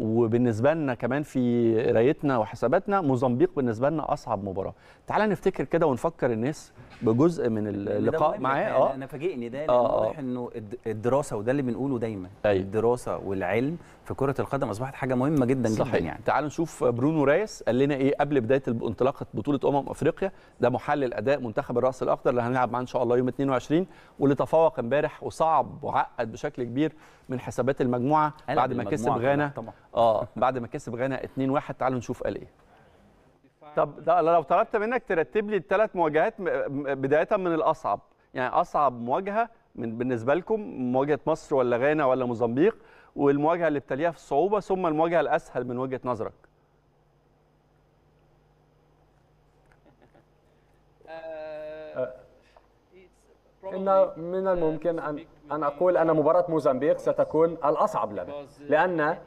وبالنسبه لنا كمان في قرايتنا وحساباتنا موزمبيق بالنسبه لنا اصعب مباراه تعال نفتكر كده ونفكر الناس بجزء من اللقاء معاه اه انا فاجئني ده لان آه واضح آه. انه الدراسه وده اللي بنقوله دايما أي. أيوه. الدراسه والعلم في كره القدم اصبحت حاجه مهمه جدا صحيح. جدا يعني تعالوا نشوف برونو رايس قال لنا ايه قبل بدايه انطلاقه بطوله امم افريقيا ده محلل اداء منتخب الراس الاخضر اللي هنلعب معاه ان شاء الله يوم 22 واللي تفوق امبارح وصعب وعقد بشكل كبير من حسابات المجموعه بعد ما كسب غانا اه بعد ما كسب غانا 2-1 تعالوا نشوف قال ايه طب ده لو طلبت منك ترتب لي الثلاث مواجهات بدايه من الاصعب يعني اصعب مواجهه من بالنسبه لكم مواجهه مصر ولا غانا ولا موزمبيق والمواجهه اللي بتليها في الصعوبه ثم المواجهه الاسهل من وجهه نظرك *laughs* آه، آه، من الممكن ان أن أقول أن مباراة موزمبيق ستكون الأصعب لنا لأن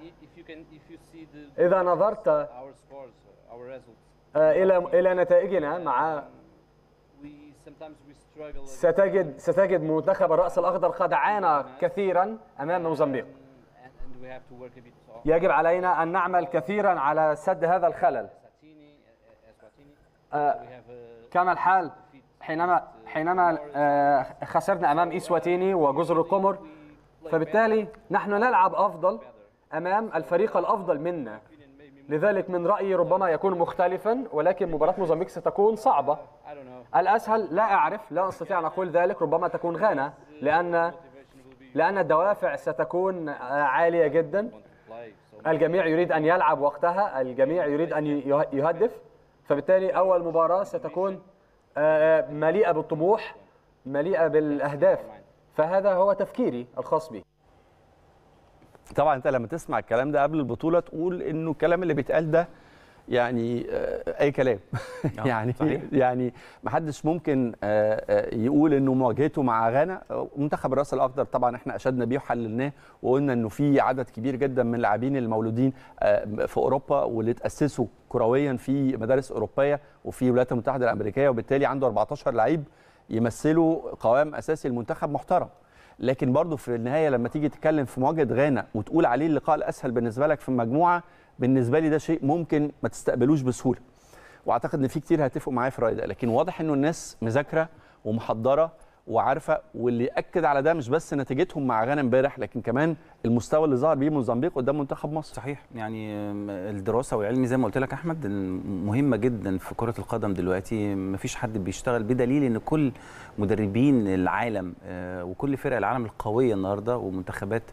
إذا نظرت آه، إلى إلى نتائجنا مع ستجد ستجد منتخب الرأس الأخضر قد عانى كثيرا أمام موزمبيق يجب علينا أن نعمل كثيرا على سد هذا الخلل آه، كما الحال حينما حينما آه، خسرنا امام اسواتيني وجزر القمر فبالتالي نحن نلعب افضل امام الفريق الافضل منا لذلك من رايي ربما يكون مختلفا ولكن مباراه موزمبيق ستكون صعبه الاسهل لا اعرف لا استطيع ان اقول ذلك ربما تكون غانا لان لان الدوافع ستكون آه، عاليه جدا الجميع يريد ان يلعب وقتها الجميع يريد ان يهدف فبالتالي اول مباراه ستكون آه، آه، مليئه بالطموح مليئه بالاهداف فهذا هو تفكيري الخاص بي طبعا انت لما تسمع الكلام ده قبل البطوله تقول انه الكلام اللي بيتقال ده يعني آه، اي كلام *laughs* آه، يعني صحيح. يعني ما حدش ممكن آه، يقول انه مواجهته مع غانا منتخب الراس الاخضر طبعا احنا اشدنا بيه وحللناه وقلنا انه في عدد كبير جدا من اللاعبين المولودين في اوروبا واللي تاسسوا كرويا في مدارس اوروبيه وفي الولايات المتحده الامريكيه وبالتالي عنده 14 لعيب يمثلوا قوام اساسي المنتخب محترم لكن برضه في النهايه لما تيجي تتكلم في مواجهه غانا وتقول عليه اللقاء الاسهل بالنسبه لك في المجموعه بالنسبه لي ده شيء ممكن ما تستقبلوش بسهوله واعتقد ان في كتير هيتفقوا معايا في الراي ده لكن واضح انه الناس مذاكره ومحضره وعارفه واللي اكد على ده مش بس نتيجتهم مع غانا امبارح لكن كمان المستوى اللي ظهر بيه موزمبيق قدام منتخب مصر صحيح يعني الدراسه والعلم زي ما قلت لك احمد مهمه جدا في كره القدم دلوقتي مفيش حد بيشتغل بدليل ان كل مدربين العالم آه، وكل فرق العالم القويه النهارده ومنتخبات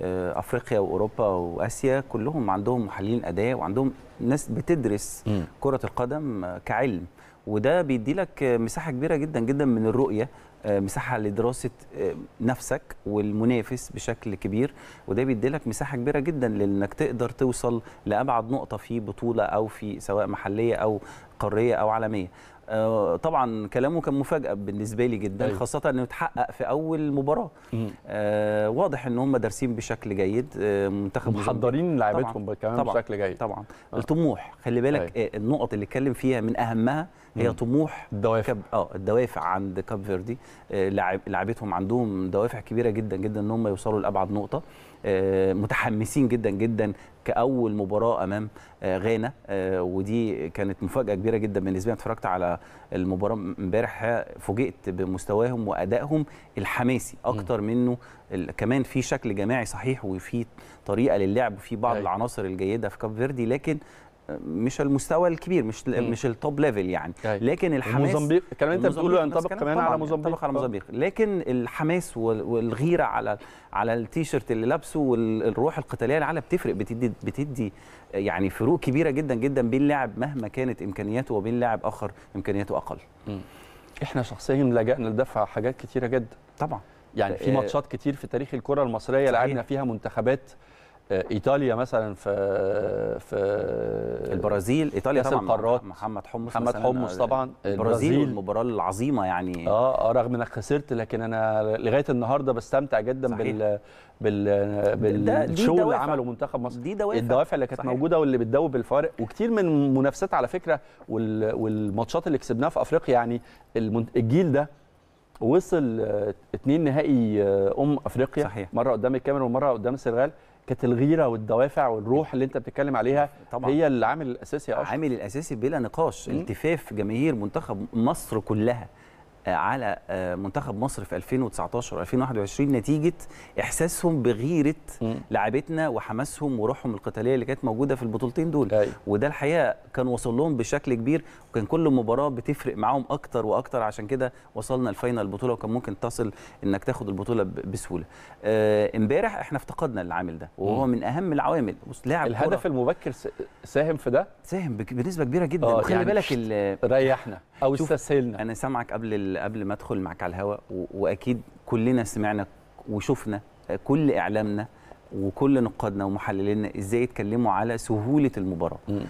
آه، افريقيا واوروبا واسيا كلهم عندهم محللين اداء وعندهم ناس بتدرس م. كره القدم كعلم وده بيدي لك مساحه كبيره جدا جدا من الرؤيه آه، مساحه لدراسه آه، نفسك والمنافس بشكل كبير وده بيدي لك مساحه كبيره جدا لانك تقدر توصل لابعد نقطه في بطوله او في سواء محليه او قاريه او عالميه آه، طبعا كلامه كان مفاجاه بالنسبه لي جدا أيوة. خاصه انه اتحقق في اول مباراه آه واضح ان هم دارسين بشكل جيد آه، منتخب محضرين لعيبتهم كمان بشكل جيد طبعا آه. الطموح خلي بالك أيوة. آه، النقط اللي اتكلم فيها من اهمها هي طموح الدوافع كب... اه الدوافع عند كاب فيردي آه، لاعبتهم عندهم دوافع كبيره جدا جدا ان هم يوصلوا لابعد نقطه آه، متحمسين جدا جدا كاول مباراه امام آه، غانا ودي كانت مفاجاه كبيره جدا بالنسبه لي اتفرجت على المباراه امبارح فوجئت بمستواهم وادائهم الحماسي اكتر منه كمان في شكل جماعي صحيح وفي طريقه للعب وفي بعض أيوة. العناصر الجيده في كاب فيردي لكن مش المستوى الكبير مش م. مش التوب ليفل يعني جاي. أيوة. يعني آه. لكن الحماس موزمبيق كمان انت بتقوله ينطبق كمان على موزمبيق ينطبق على موزمبيق لكن الحماس والغيره على على التيشيرت اللي لابسه والروح القتاليه اللي على بتفرق بتدي بتدي يعني فروق كبيره جدا جدا بين لاعب مهما كانت امكانياته وبين لاعب اخر امكانياته اقل م. احنا شخصيا لجأنا لدفع حاجات كتيره جدا طبعا يعني في آه، ماتشات كتير في تاريخ الكره المصريه لعبنا فيها منتخبات آه، ايطاليا مثلا في في البرازيل ايطاليا طبعا القارات محمد حمص محمد حمص طبعا آه، البرازيل المباراه العظيمه يعني آه،, اه, رغم انك خسرت لكن انا لغايه النهارده بستمتع جدا صحيح. بال بال بالشو اللي عمله منتخب مصر دي دوافع الدوافع اللي كانت موجوده واللي بتدوب الفارق وكتير من المنافسات على فكره والماتشات اللي كسبناها في افريقيا يعني الجيل ده وصل اثنين نهائي ام افريقيا صحيح. مره قدام الكاميرون ومره قدام السنغال كانت الغيره والدوافع والروح اللي انت بتتكلم عليها طبعا. هي العامل الاساسي يا العامل الاساسي بلا نقاش التفاف جماهير منتخب مصر كلها على آه، منتخب مصر في 2019 و2021 نتيجه احساسهم بغيره لعبتنا وحماسهم وروحهم القتاليه اللي كانت موجوده في البطولتين دول أي. وده الحقيقه كان وصل لهم بشكل كبير وكان كل مباراه بتفرق معاهم اكتر واكتر عشان كده وصلنا الفاينل البطوله وكان ممكن تصل انك تاخد البطوله بسهوله آه، امبارح احنا افتقدنا العامل ده وهو من اهم العوامل لاعب الهدف المبكر ساهم في ده ساهم بنسبه كبيره جدا آه، خلي يعني بالك ريحنا او استسهلنا انا سامعك قبل قبل ما ادخل معك على الهواء واكيد كلنا سمعنا وشفنا كل اعلامنا وكل نقادنا ومحللينا ازاي يتكلموا على سهوله المباراه م.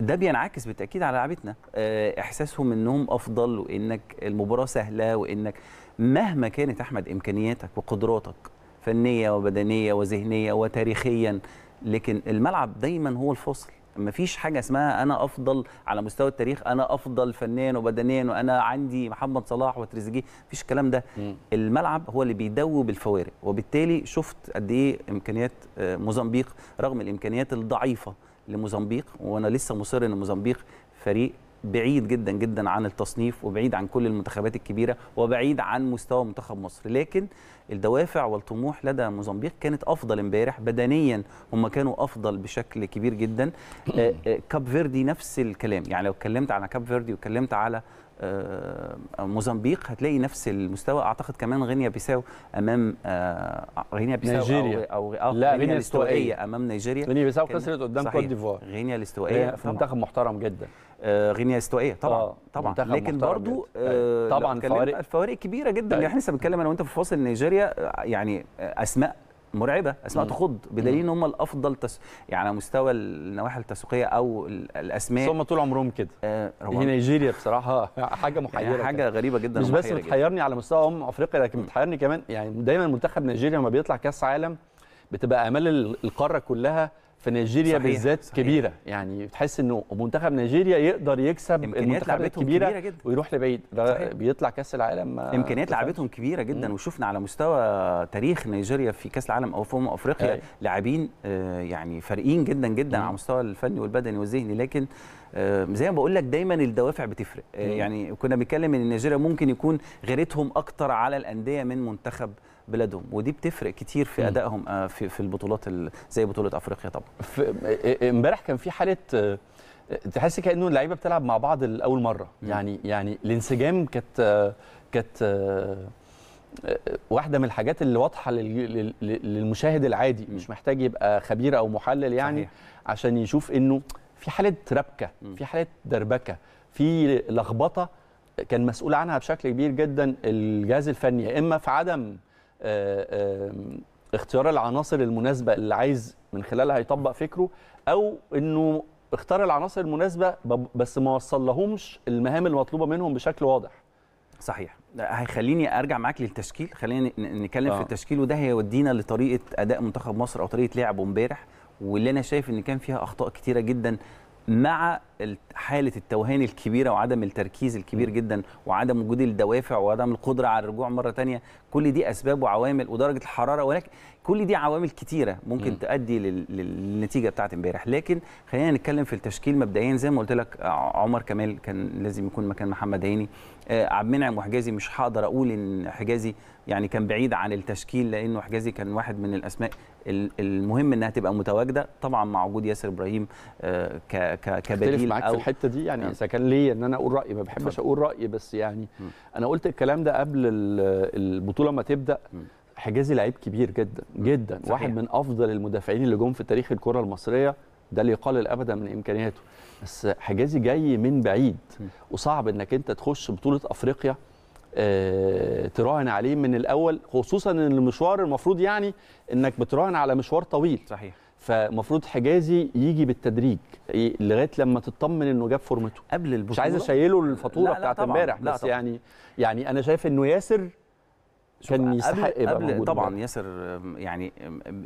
ده بينعكس بالتاكيد على لعبتنا آه، احساسهم انهم افضل وانك المباراه سهله وانك مهما كانت احمد امكانياتك وقدراتك فنيه وبدنيه وذهنيه وتاريخيا لكن الملعب دايما هو الفصل ما فيش حاجه اسمها انا افضل على مستوى التاريخ انا افضل فنان وبدنيا وانا عندي محمد صلاح وتريزيجيه فيش الكلام ده م. الملعب هو اللي بيدوب الفوارق وبالتالي شفت قد ايه امكانيات آه، موزمبيق رغم الامكانيات الضعيفه لموزمبيق وانا لسه مصر ان موزمبيق فريق بعيد جدا جدا عن التصنيف وبعيد عن كل المنتخبات الكبيره وبعيد عن مستوى منتخب مصر لكن الدوافع والطموح لدى موزمبيق كانت افضل امبارح بدنيا هم كانوا افضل بشكل كبير جدا آه، آه، كاب فيردي نفس الكلام يعني لو اتكلمت على كاب فيردي واتكلمت على آه، موزمبيق هتلاقي نفس المستوى اعتقد كمان غينيا بيساو امام غينيا بيساو نيجيريا او, أو لا غينيا الاستوائيه امام نيجيريا غينيا بيساو خسرت قدام كوت ديفوار غينيا الاستوائيه منتخب محترم جدا آه، غينيا استوائيه طبعا آه. طبعا لكن برضو آه طبعا الفوارق. الفوارق كبيره جدا يعني طيب. احنا لسه بنتكلم انا وانت في فاصل نيجيريا يعني اسماء مرعبه اسماء تخض بدليل ان هم الافضل تس... يعني على مستوى النواحي التسويقيه او الاسماء هم طول عمرهم كده آه هي نيجيريا بصراحه *laughs* حاجه يعني محيره يعني حاجه غريبه جدا مش بس بتحيرني على مستوى ام افريقيا لكن بتحيرني كمان يعني دايما منتخب نيجيريا لما بيطلع كاس عالم بتبقى امال القاره كلها في نيجيريا صحيح بالذات صحيح كبيره يعني بتحس انه منتخب نيجيريا يقدر يكسب امكانيات لعبتهم كبيره, كبيره جدا ويروح لبعيد بيطلع كاس العالم آه، امكانيات لعبتهم كبيره جدا مم. وشفنا على مستوى تاريخ نيجيريا في كاس العالم او في امم افريقيا لاعبين آه، يعني فارقين جدا جدا مم. على المستوى الفني والبدني والذهني لكن آه، زي ما بقول لك دايما الدوافع بتفرق مم. يعني كنا بنتكلم ان نيجيريا ممكن يكون غيرتهم اكتر على الانديه من منتخب بلادهم ودي بتفرق كتير في ادائهم آه، في, في البطولات زي بطوله افريقيا طبعا امبارح كان في حاله آه، تحس كانه اللعيبه بتلعب مع بعض لاول مره يعني يعني الانسجام كانت آه، كانت واحده من الحاجات اللي واضحه للمشاهد العادي مش محتاج يبقى خبير او محلل يعني صحيح. عشان يشوف انه في حاله ربكه في حاله دربكه في لخبطه كان مسؤول عنها بشكل كبير جدا الجهاز الفني يا اما في عدم آه، اختيار العناصر المناسبه اللي عايز من خلالها يطبق فكره او انه اختار العناصر المناسبه بس ما وصلهمش المهام المطلوبه منهم بشكل واضح صحيح هيخليني ارجع معاك للتشكيل خلينا نتكلم آه. في التشكيل وده هيودينا لطريقه اداء منتخب مصر او طريقه لعبه امبارح واللي انا شايف ان كان فيها اخطاء كتيره جدا مع حاله التوهان الكبيره وعدم التركيز الكبير جدا وعدم وجود الدوافع وعدم القدره على الرجوع مره تانية كل دي اسباب وعوامل ودرجه الحراره ولكن كل دي عوامل كتيره ممكن م. تؤدي للنتيجه بتاعت امبارح لكن خلينا نتكلم في التشكيل مبدئيا زي ما قلت لك آه، عمر كمال كان لازم يكون مكان محمد هاني آه، عبد المنعم وحجازي مش هقدر اقول ان حجازي يعني كان بعيد عن التشكيل لانه حجازي كان واحد من الاسماء المهم انها تبقى متواجده طبعا مع وجود ياسر ابراهيم آه، كبديل معاك أو في الحته دي يعني نعم. اذا كان ليا ان انا اقول رايي ما بحبش اقول رايي بس يعني انا قلت الكلام ده قبل البطوله ما تبدا حجازي لعيب كبير جدا جدا صحيح. واحد من افضل المدافعين اللي جم في تاريخ الكره المصريه ده اللي يقلل ابدا من امكانياته بس حجازي جاي من بعيد وصعب انك انت تخش بطوله افريقيا آه، تراهن عليه من الاول خصوصا ان المشوار المفروض يعني انك بتراهن على مشوار طويل صحيح فمفروض حجازي يجي بالتدريج لغايه لما تطمن انه جاب فورمته قبل البطوله مش عايز اشيله الفاتوره بتاعت امبارح بس لا طبعًا. يعني يعني انا شايف انه ياسر كان يستحق قبل, قبل طبعا بقى. ياسر يعني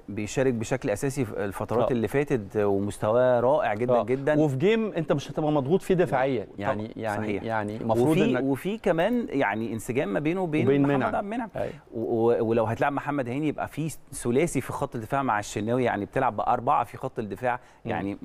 بيشارك بشكل اساسي في الفترات طبعا. اللي فاتت ومستواه رائع جدا طبعا. جدا وفي جيم انت مش هتبقى مضغوط فيه دفاعيا يعني طبعا. يعني صحيح. يعني المفروض وفي إنك وفي كمان يعني انسجام ما بينه وبين وبين محمد عبد المنعم أيوه. ولو هتلعب محمد هاني يبقى في ثلاثي في خط الدفاع مع الشناوي يعني بتلعب باربعه في خط الدفاع يعني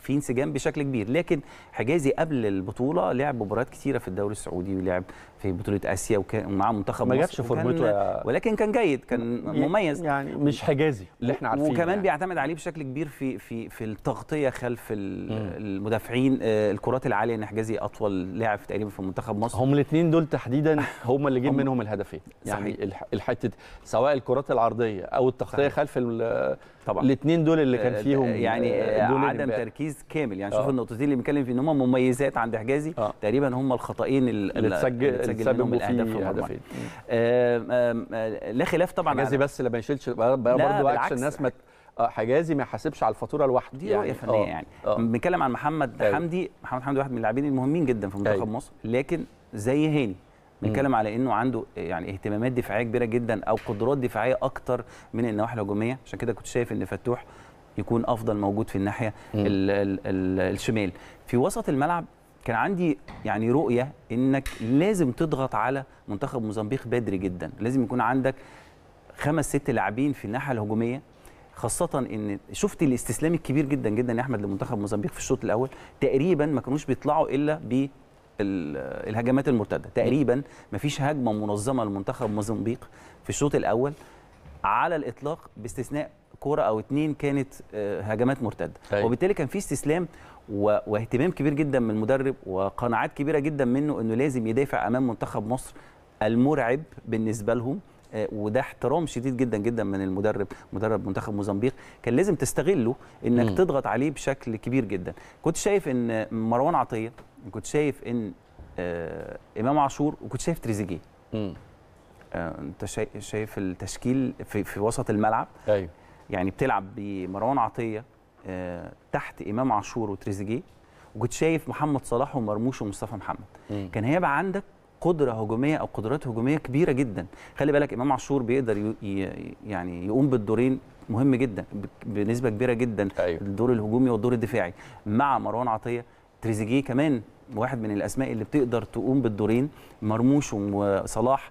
في انسجام بشكل كبير لكن حجازي قبل البطوله لعب مباريات كثيره في الدوري السعودي ولعب في بطوله اسيا ومعاه منتخب مصر ما جابش فورمته آه، ولكن كان جيد كان مميز يعني مش حجازي اللي احنا عارفينه وكمان يعني. بيعتمد عليه بشكل كبير في في في التغطيه خلف المدافعين آه، الكرات العاليه ان حجازي اطول لاعب تقريبا في منتخب مصر هم الاثنين دول تحديدا هم اللي جيب منهم الهدفين يعني الحته سواء الكرات العرضيه او التغطيه خلف طبعا الاثنين دول اللي كان آه، فيهم يعني آه، آه، عدم تركيز كامل يعني شوف النقطتين اللي بنتكلم فيه ان هم مميزات عند حجازي آه. تقريبا هم الخطئين اللي اتسجل اتسجل منهم الاهداف في هدفين لا خلاف طبعا حجازي بس اللي يشيلش برضه عكس الناس ما حجازي ما يحاسبش على الفاتوره لوحده يعني. يعني اه يعني, بنتكلم عن محمد طيب. حمدي محمد حمدي واحد من اللاعبين المهمين جدا في منتخب طيب. مصر لكن زي هاني بنتكلم على انه عنده يعني اهتمامات دفاعيه كبيره جدا او قدرات دفاعيه اكتر من النواحي الهجوميه عشان كده كنت شايف ان فتوح يكون افضل موجود في الناحيه الـ الـ الـ الشمال في وسط الملعب كان عندي يعني رؤيه انك لازم تضغط على منتخب موزمبيق بدري جدا لازم يكون عندك خمس ست لاعبين في الناحيه الهجوميه خاصة ان شفت الاستسلام الكبير جدا جدا يا احمد لمنتخب موزمبيق في الشوط الاول تقريبا ما كانوش بيطلعوا الا الهجمات المرتده تقريبا ما فيش هجمه منظمه لمنتخب موزمبيق في الشوط الاول على الاطلاق باستثناء كوره او اتنين كانت آه، هجمات مرتده أيوة. وبالتالي كان في استسلام واهتمام كبير جدا من المدرب وقناعات كبيره جدا منه انه لازم يدافع امام منتخب مصر المرعب بالنسبه لهم آه، وده احترام شديد جدا جدا من المدرب مدرب منتخب موزمبيق كان لازم تستغله انك م. تضغط عليه بشكل كبير جدا كنت شايف ان مروان عطيه كنت شايف ان آه امام عاشور وكنت شايف تريزيجيه آه انت شايف التشكيل في, في وسط الملعب ايوه يعني بتلعب بمروان عطيه آه تحت امام عاشور وتريزيجيه وكنت شايف محمد صلاح ومرموش ومصطفى محمد م. كان هيبقى عندك قدره هجوميه او قدرات هجوميه كبيره جدا خلي بالك امام عاشور بيقدر يعني يقوم بالدورين مهم جدا بنسبه كبيره جدا أيوة. الدور الهجومي والدور الدفاعي مع مروان عطيه تريزيجيه كمان واحد من الاسماء اللي بتقدر تقوم بالدورين مرموش وصلاح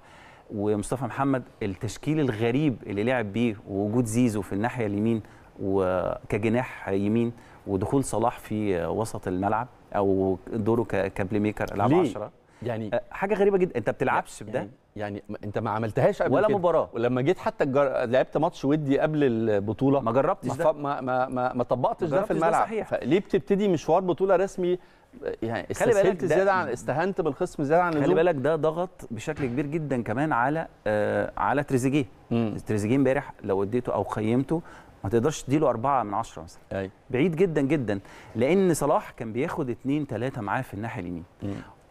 ومصطفى محمد التشكيل الغريب اللي لعب بيه ووجود زيزو في الناحيه اليمين وكجناح يمين ودخول صلاح في وسط الملعب او دوره كبلاي ميكر العاب 10 يعني آه، حاجه غريبه جدا انت بتلعبش بده يعني, يعني انت ما عملتهاش قبل ولا كده. مباراه ولما جيت حتى الجر... لعبت ماتش ودي قبل البطوله ما جربتش ده ما ما ما, ما طبقتش ده في الملعب ده صحيح. فليه بتبتدي مشوار بطوله رسمي يعني خلي بالك زياده عن استهنت بالخصم زياده عن خلي بالك ده ضغط بشكل كبير جدا كمان على آه على تريزيجيه تريزيجيه امبارح لو اديته او قيمته ما تقدرش تديله أربعة من عشرة مثلا أي. بعيد جدا جدا لأن صلاح كان بياخد اتنين تلاتة معاه في الناحية اليمين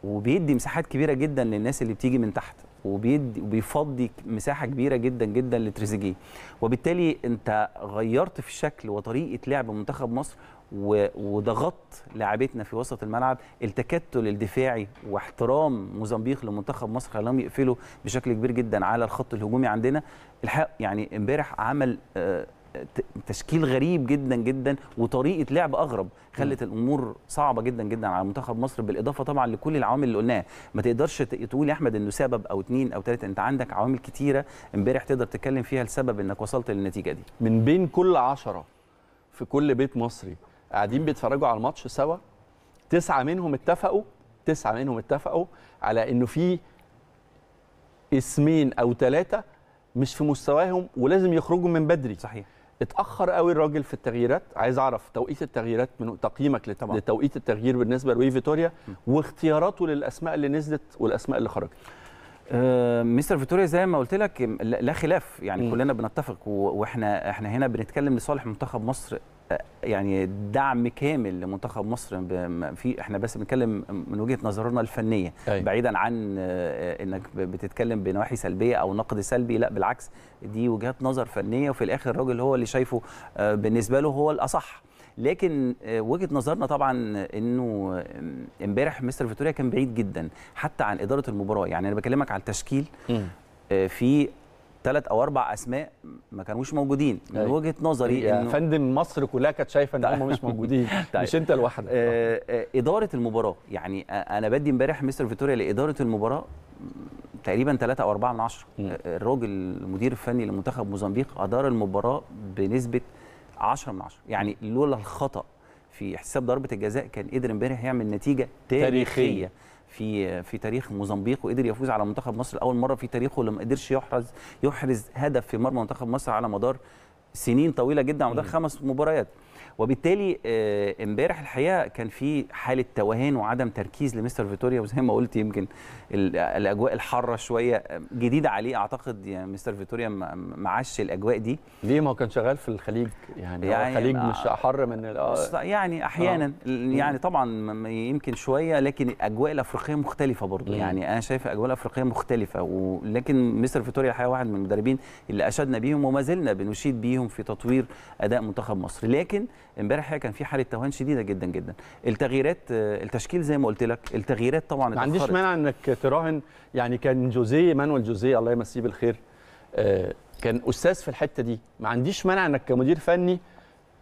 وبيدي مساحات كبيره جدا للناس اللي بتيجي من تحت وبيدي وبيفضي مساحه كبيره جدا جدا لتريزيجيه وبالتالي انت غيرت في الشكل وطريقه لعب منتخب مصر وضغطت لاعبتنا في وسط الملعب التكتل الدفاعي واحترام موزمبيق لمنتخب مصر خلاهم يقفلوا بشكل كبير جدا على الخط الهجومي عندنا الحق يعني امبارح عمل آه تشكيل غريب جدا جدا وطريقه لعب اغرب خلت الامور صعبه جدا جدا على منتخب مصر بالاضافه طبعا لكل العوامل اللي قلناها ما تقدرش تقول يا احمد انه سبب او اتنين او تلاته انت عندك عوامل كتيره امبارح تقدر تتكلم فيها لسبب انك وصلت للنتيجه دي من بين كل عشرة في كل بيت مصري قاعدين بيتفرجوا على الماتش سوا تسعه منهم اتفقوا تسعه منهم اتفقوا على انه في اسمين او ثلاثه مش في مستواهم ولازم يخرجوا من بدري صحيح اتاخر قوي الراجل في التغييرات عايز اعرف توقيت التغييرات من تقييمك لتوقيت التغيير بالنسبه لوي فيتوريا واختياراته للاسماء اللي نزلت والاسماء اللي خرجت آه، مستر فيتوريا زي ما قلت لك لا خلاف يعني م. كلنا بنتفق واحنا احنا هنا بنتكلم لصالح منتخب مصر آه، يعني دعم كامل لمنتخب مصر في احنا بس بنتكلم من وجهه نظرنا الفنيه أي. أيوة. بعيدا عن آه، انك بتتكلم بنواحي سلبيه او نقد سلبي لا بالعكس دي وجهات نظر فنيه وفي الاخر الراجل هو اللي شايفه بالنسبه له هو الاصح لكن آه، وجهه نظرنا طبعا انه امبارح مستر فيتوريا كان بعيد جدا حتى عن اداره المباراه يعني انا بكلمك على التشكيل آه، في ثلاث او اربع اسماء ما كانوش موجودين من أيوة. وجهه نظري يا إنه فندم مصر كلها كانت شايفه ان هم مش موجودين *laughs* طيب. مش انت لوحدك آه، اداره المباراه يعني انا بدي امبارح مستر فيتوريا لاداره المباراه تقريبا 3 او 4 من 10 الراجل المدير الفني لمنتخب موزمبيق ادار المباراه بنسبه 10 من 10 يعني لولا الخطا في حساب ضربه الجزاء كان قدر امبارح يعمل نتيجه تاريخيه تاريخية. في في تاريخ موزمبيق وقدر يفوز على منتخب مصر لاول مره في تاريخه لما قدرش يحرز يحرز هدف في مرمى منتخب مصر على مدار سنين طويله جدا على مدار خمس مباريات وبالتالي آه، امبارح الحقيقه كان في حاله توهان وعدم تركيز لمستر فيتوريا وزي ما قلت يمكن الاجواء الحاره شويه آه، جديده عليه اعتقد يعني مستر فيتوريا ما عاش الاجواء دي ليه ما هو كان شغال في الخليج يعني, يعني الخليج مش حر من آه. يعني احيانا آه. يعني طبعا يمكن شويه لكن الاجواء الافريقيه مختلفه برضه يعني انا شايف الاجواء الافريقيه مختلفه ولكن مستر فيتوريا الحقيقه واحد من المدربين اللي اشدنا بيهم وما زلنا بنشيد بيهم في تطوير اداء منتخب مصر لكن امبارح كان في حاله توهان شديده جدا جدا التغييرات التشكيل زي ما قلت لك التغييرات طبعا ما عنديش مانع انك تراهن يعني كان جوزيه مانويل جوزيه الله يمسيه بالخير آه، كان استاذ في الحته دي ما عنديش مانع انك كمدير فني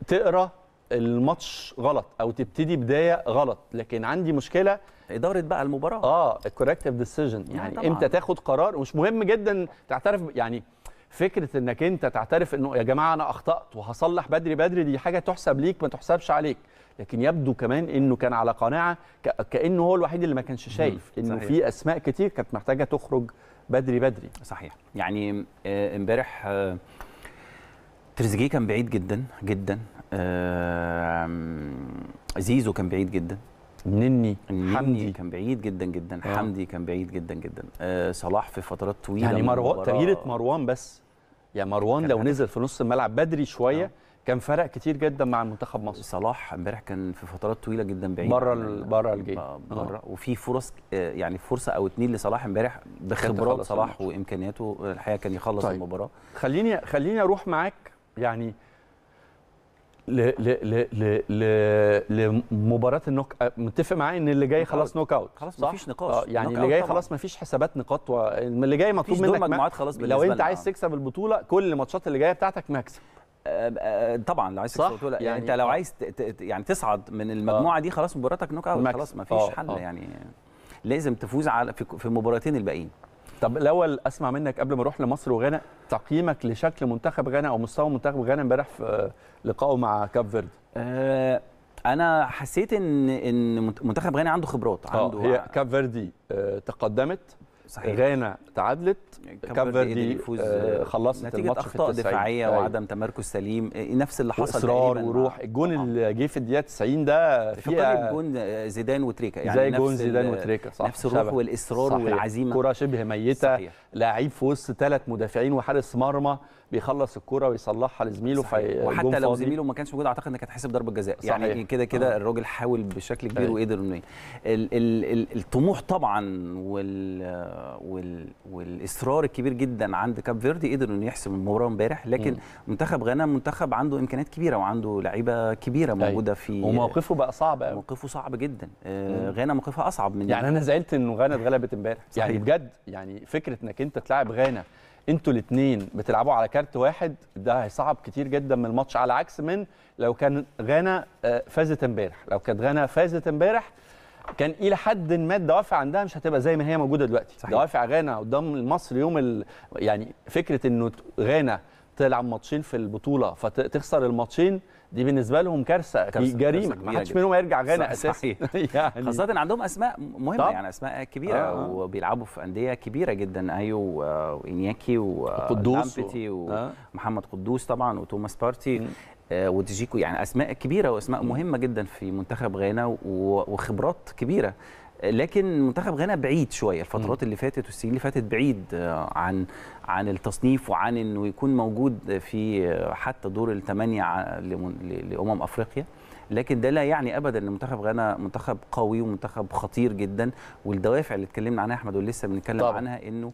تقرا الماتش غلط او تبتدي بدايه غلط لكن عندي مشكله اداره بقى المباراه اه الكوركتيف آه، ديسيجن يعني امتى تاخد قرار ومش مهم جدا تعترف يعني فكره انك انت تعترف انه يا جماعه انا اخطات وهصلح بدري بدري دي حاجه تحسب ليك ما تحسبش عليك لكن يبدو كمان انه كان على قناعه كانه هو الوحيد اللي ما كانش شايف انه في اسماء كتير كانت محتاجه تخرج بدري بدري صحيح يعني آه، امبارح آه، تريزيجيه كان بعيد جدا جدا آه، زيزو كان بعيد جدا نني حمدي كان بعيد جدا جدا آه. حمدي كان بعيد جدا جدا آه صلاح في فترات طويله يعني مروان تغييره مروان بس يعني مروان لو نزل في نص الملعب بدري شويه آه. كان فرق كتير جدا مع المنتخب مصر صلاح امبارح كان في فترات طويله جدا بعيد بره بره الجيم آه، آه. بره وفي فرص آه، يعني فرصه او اتنين لصلاح امبارح بخبرات صلاح وامكانياته الحقيقه كان يخلص طيب. المباراه خليني خليني اروح معاك يعني ل ل ل ل لمباراه النوك متفق معايا ان اللي جاي خلاص نوك اوت خلاص مفيش نقاش آه، يعني اللي جاي خلاص مفيش حسابات نقاط و... اللي جاي مطلوب منك مجموعات خلاص لو انت عايز تكسب البطوله كل الماتشات اللي جايه بتاعتك مكسب آه، آه، طبعا لو عايز تكسب البطوله يعني, يعني انت لو عايز يعني تصعد من المجموعه دي خلاص مباراتك نوك اوت خلاص مفيش حل يعني لازم تفوز على في, في المباراتين الباقيين طب الاول اسمع منك قبل ما اروح لمصر وغانا تقييمك لشكل منتخب غانا او مستوى منتخب غانا امبارح في لقائه مع كاب فيرد آه، انا حسيت ان ان منتخب غانا عنده خبرات آه، عنده هي كاب فيردي آه، تقدمت صحيح غانا تعادلت كاب فيردي آه،, آه خلصت نتيجة الماتش اخطاء دفاعيه أيوة. وعدم تمركز سليم آه، إيه، نفس اللي حصل اصرار وروح الجون آه. اللي جه في الدقيقه 90 ده في جون زيدان وتريكا يعني زي جون زيدان وتريكا صح نفس الروح شبه. والاصرار صحيح. والعزيمه كره شبه ميته لعيب في وسط ثلاث مدافعين وحارس مرمى بيخلص الكوره ويصلحها لزميله في وحتى لو زميله ما كانش موجود اعتقد انك هتحسب ضربه جزاء يعني كده كده آه. الراجل حاول بشكل كبير وقدر انه الطموح طبعا وال... وال... والاصرار الكبير جدا عند كاب فيردي قدر انه يحسم المباراه امبارح لكن م. منتخب غانا منتخب عنده امكانيات كبيره وعنده لعيبه كبيره أيوه. موجوده في وموقفه بقى صعب قوي موقفه صعب جدا آه غانا موقفها اصعب من يعني انا زعلت انه غانا اتغلبت امبارح يعني بجد يعني فكره انك انت تلاعب غانا انتوا الاثنين بتلعبوا على كارت واحد ده هيصعب كتير جدا من الماتش على عكس من لو كان غانا آه، فازت امبارح لو كانت غانا فازت امبارح كان الى حد ما الدوافع عندها مش هتبقى زي ما هي موجوده دلوقتي صحيح. دوافع غانا قدام مصر يوم ال... يعني فكره انه غانا تلعب ماتشين في البطوله فتخسر الماتشين دي بالنسبه لهم كارثه كارثة جريمه ما حدش منهم هيرجع غانا اساسا *laughs* يعني, يعني خاصه عندهم اسماء مهمه طب. يعني اسماء كبيره آه. وبيلعبوا في انديه كبيره جدا ايو وانياكي وقدوس ومحمد آه. قدوس طبعا وتوماس بارتي م. آه، وتجيكو يعني اسماء كبيره واسماء مهمه جدا في منتخب غانا وخبرات كبيره لكن منتخب غانا بعيد شويه الفترات اللي فاتت والسنين اللي فاتت بعيد آه، عن عن التصنيف وعن انه يكون موجود في آه، حتى دور الثمانيه لامم افريقيا لكن ده لا يعني ابدا ان منتخب غانا منتخب قوي ومنتخب خطير جدا والدوافع اللي اتكلمنا عنها احمد ولسه بنتكلم عنها انه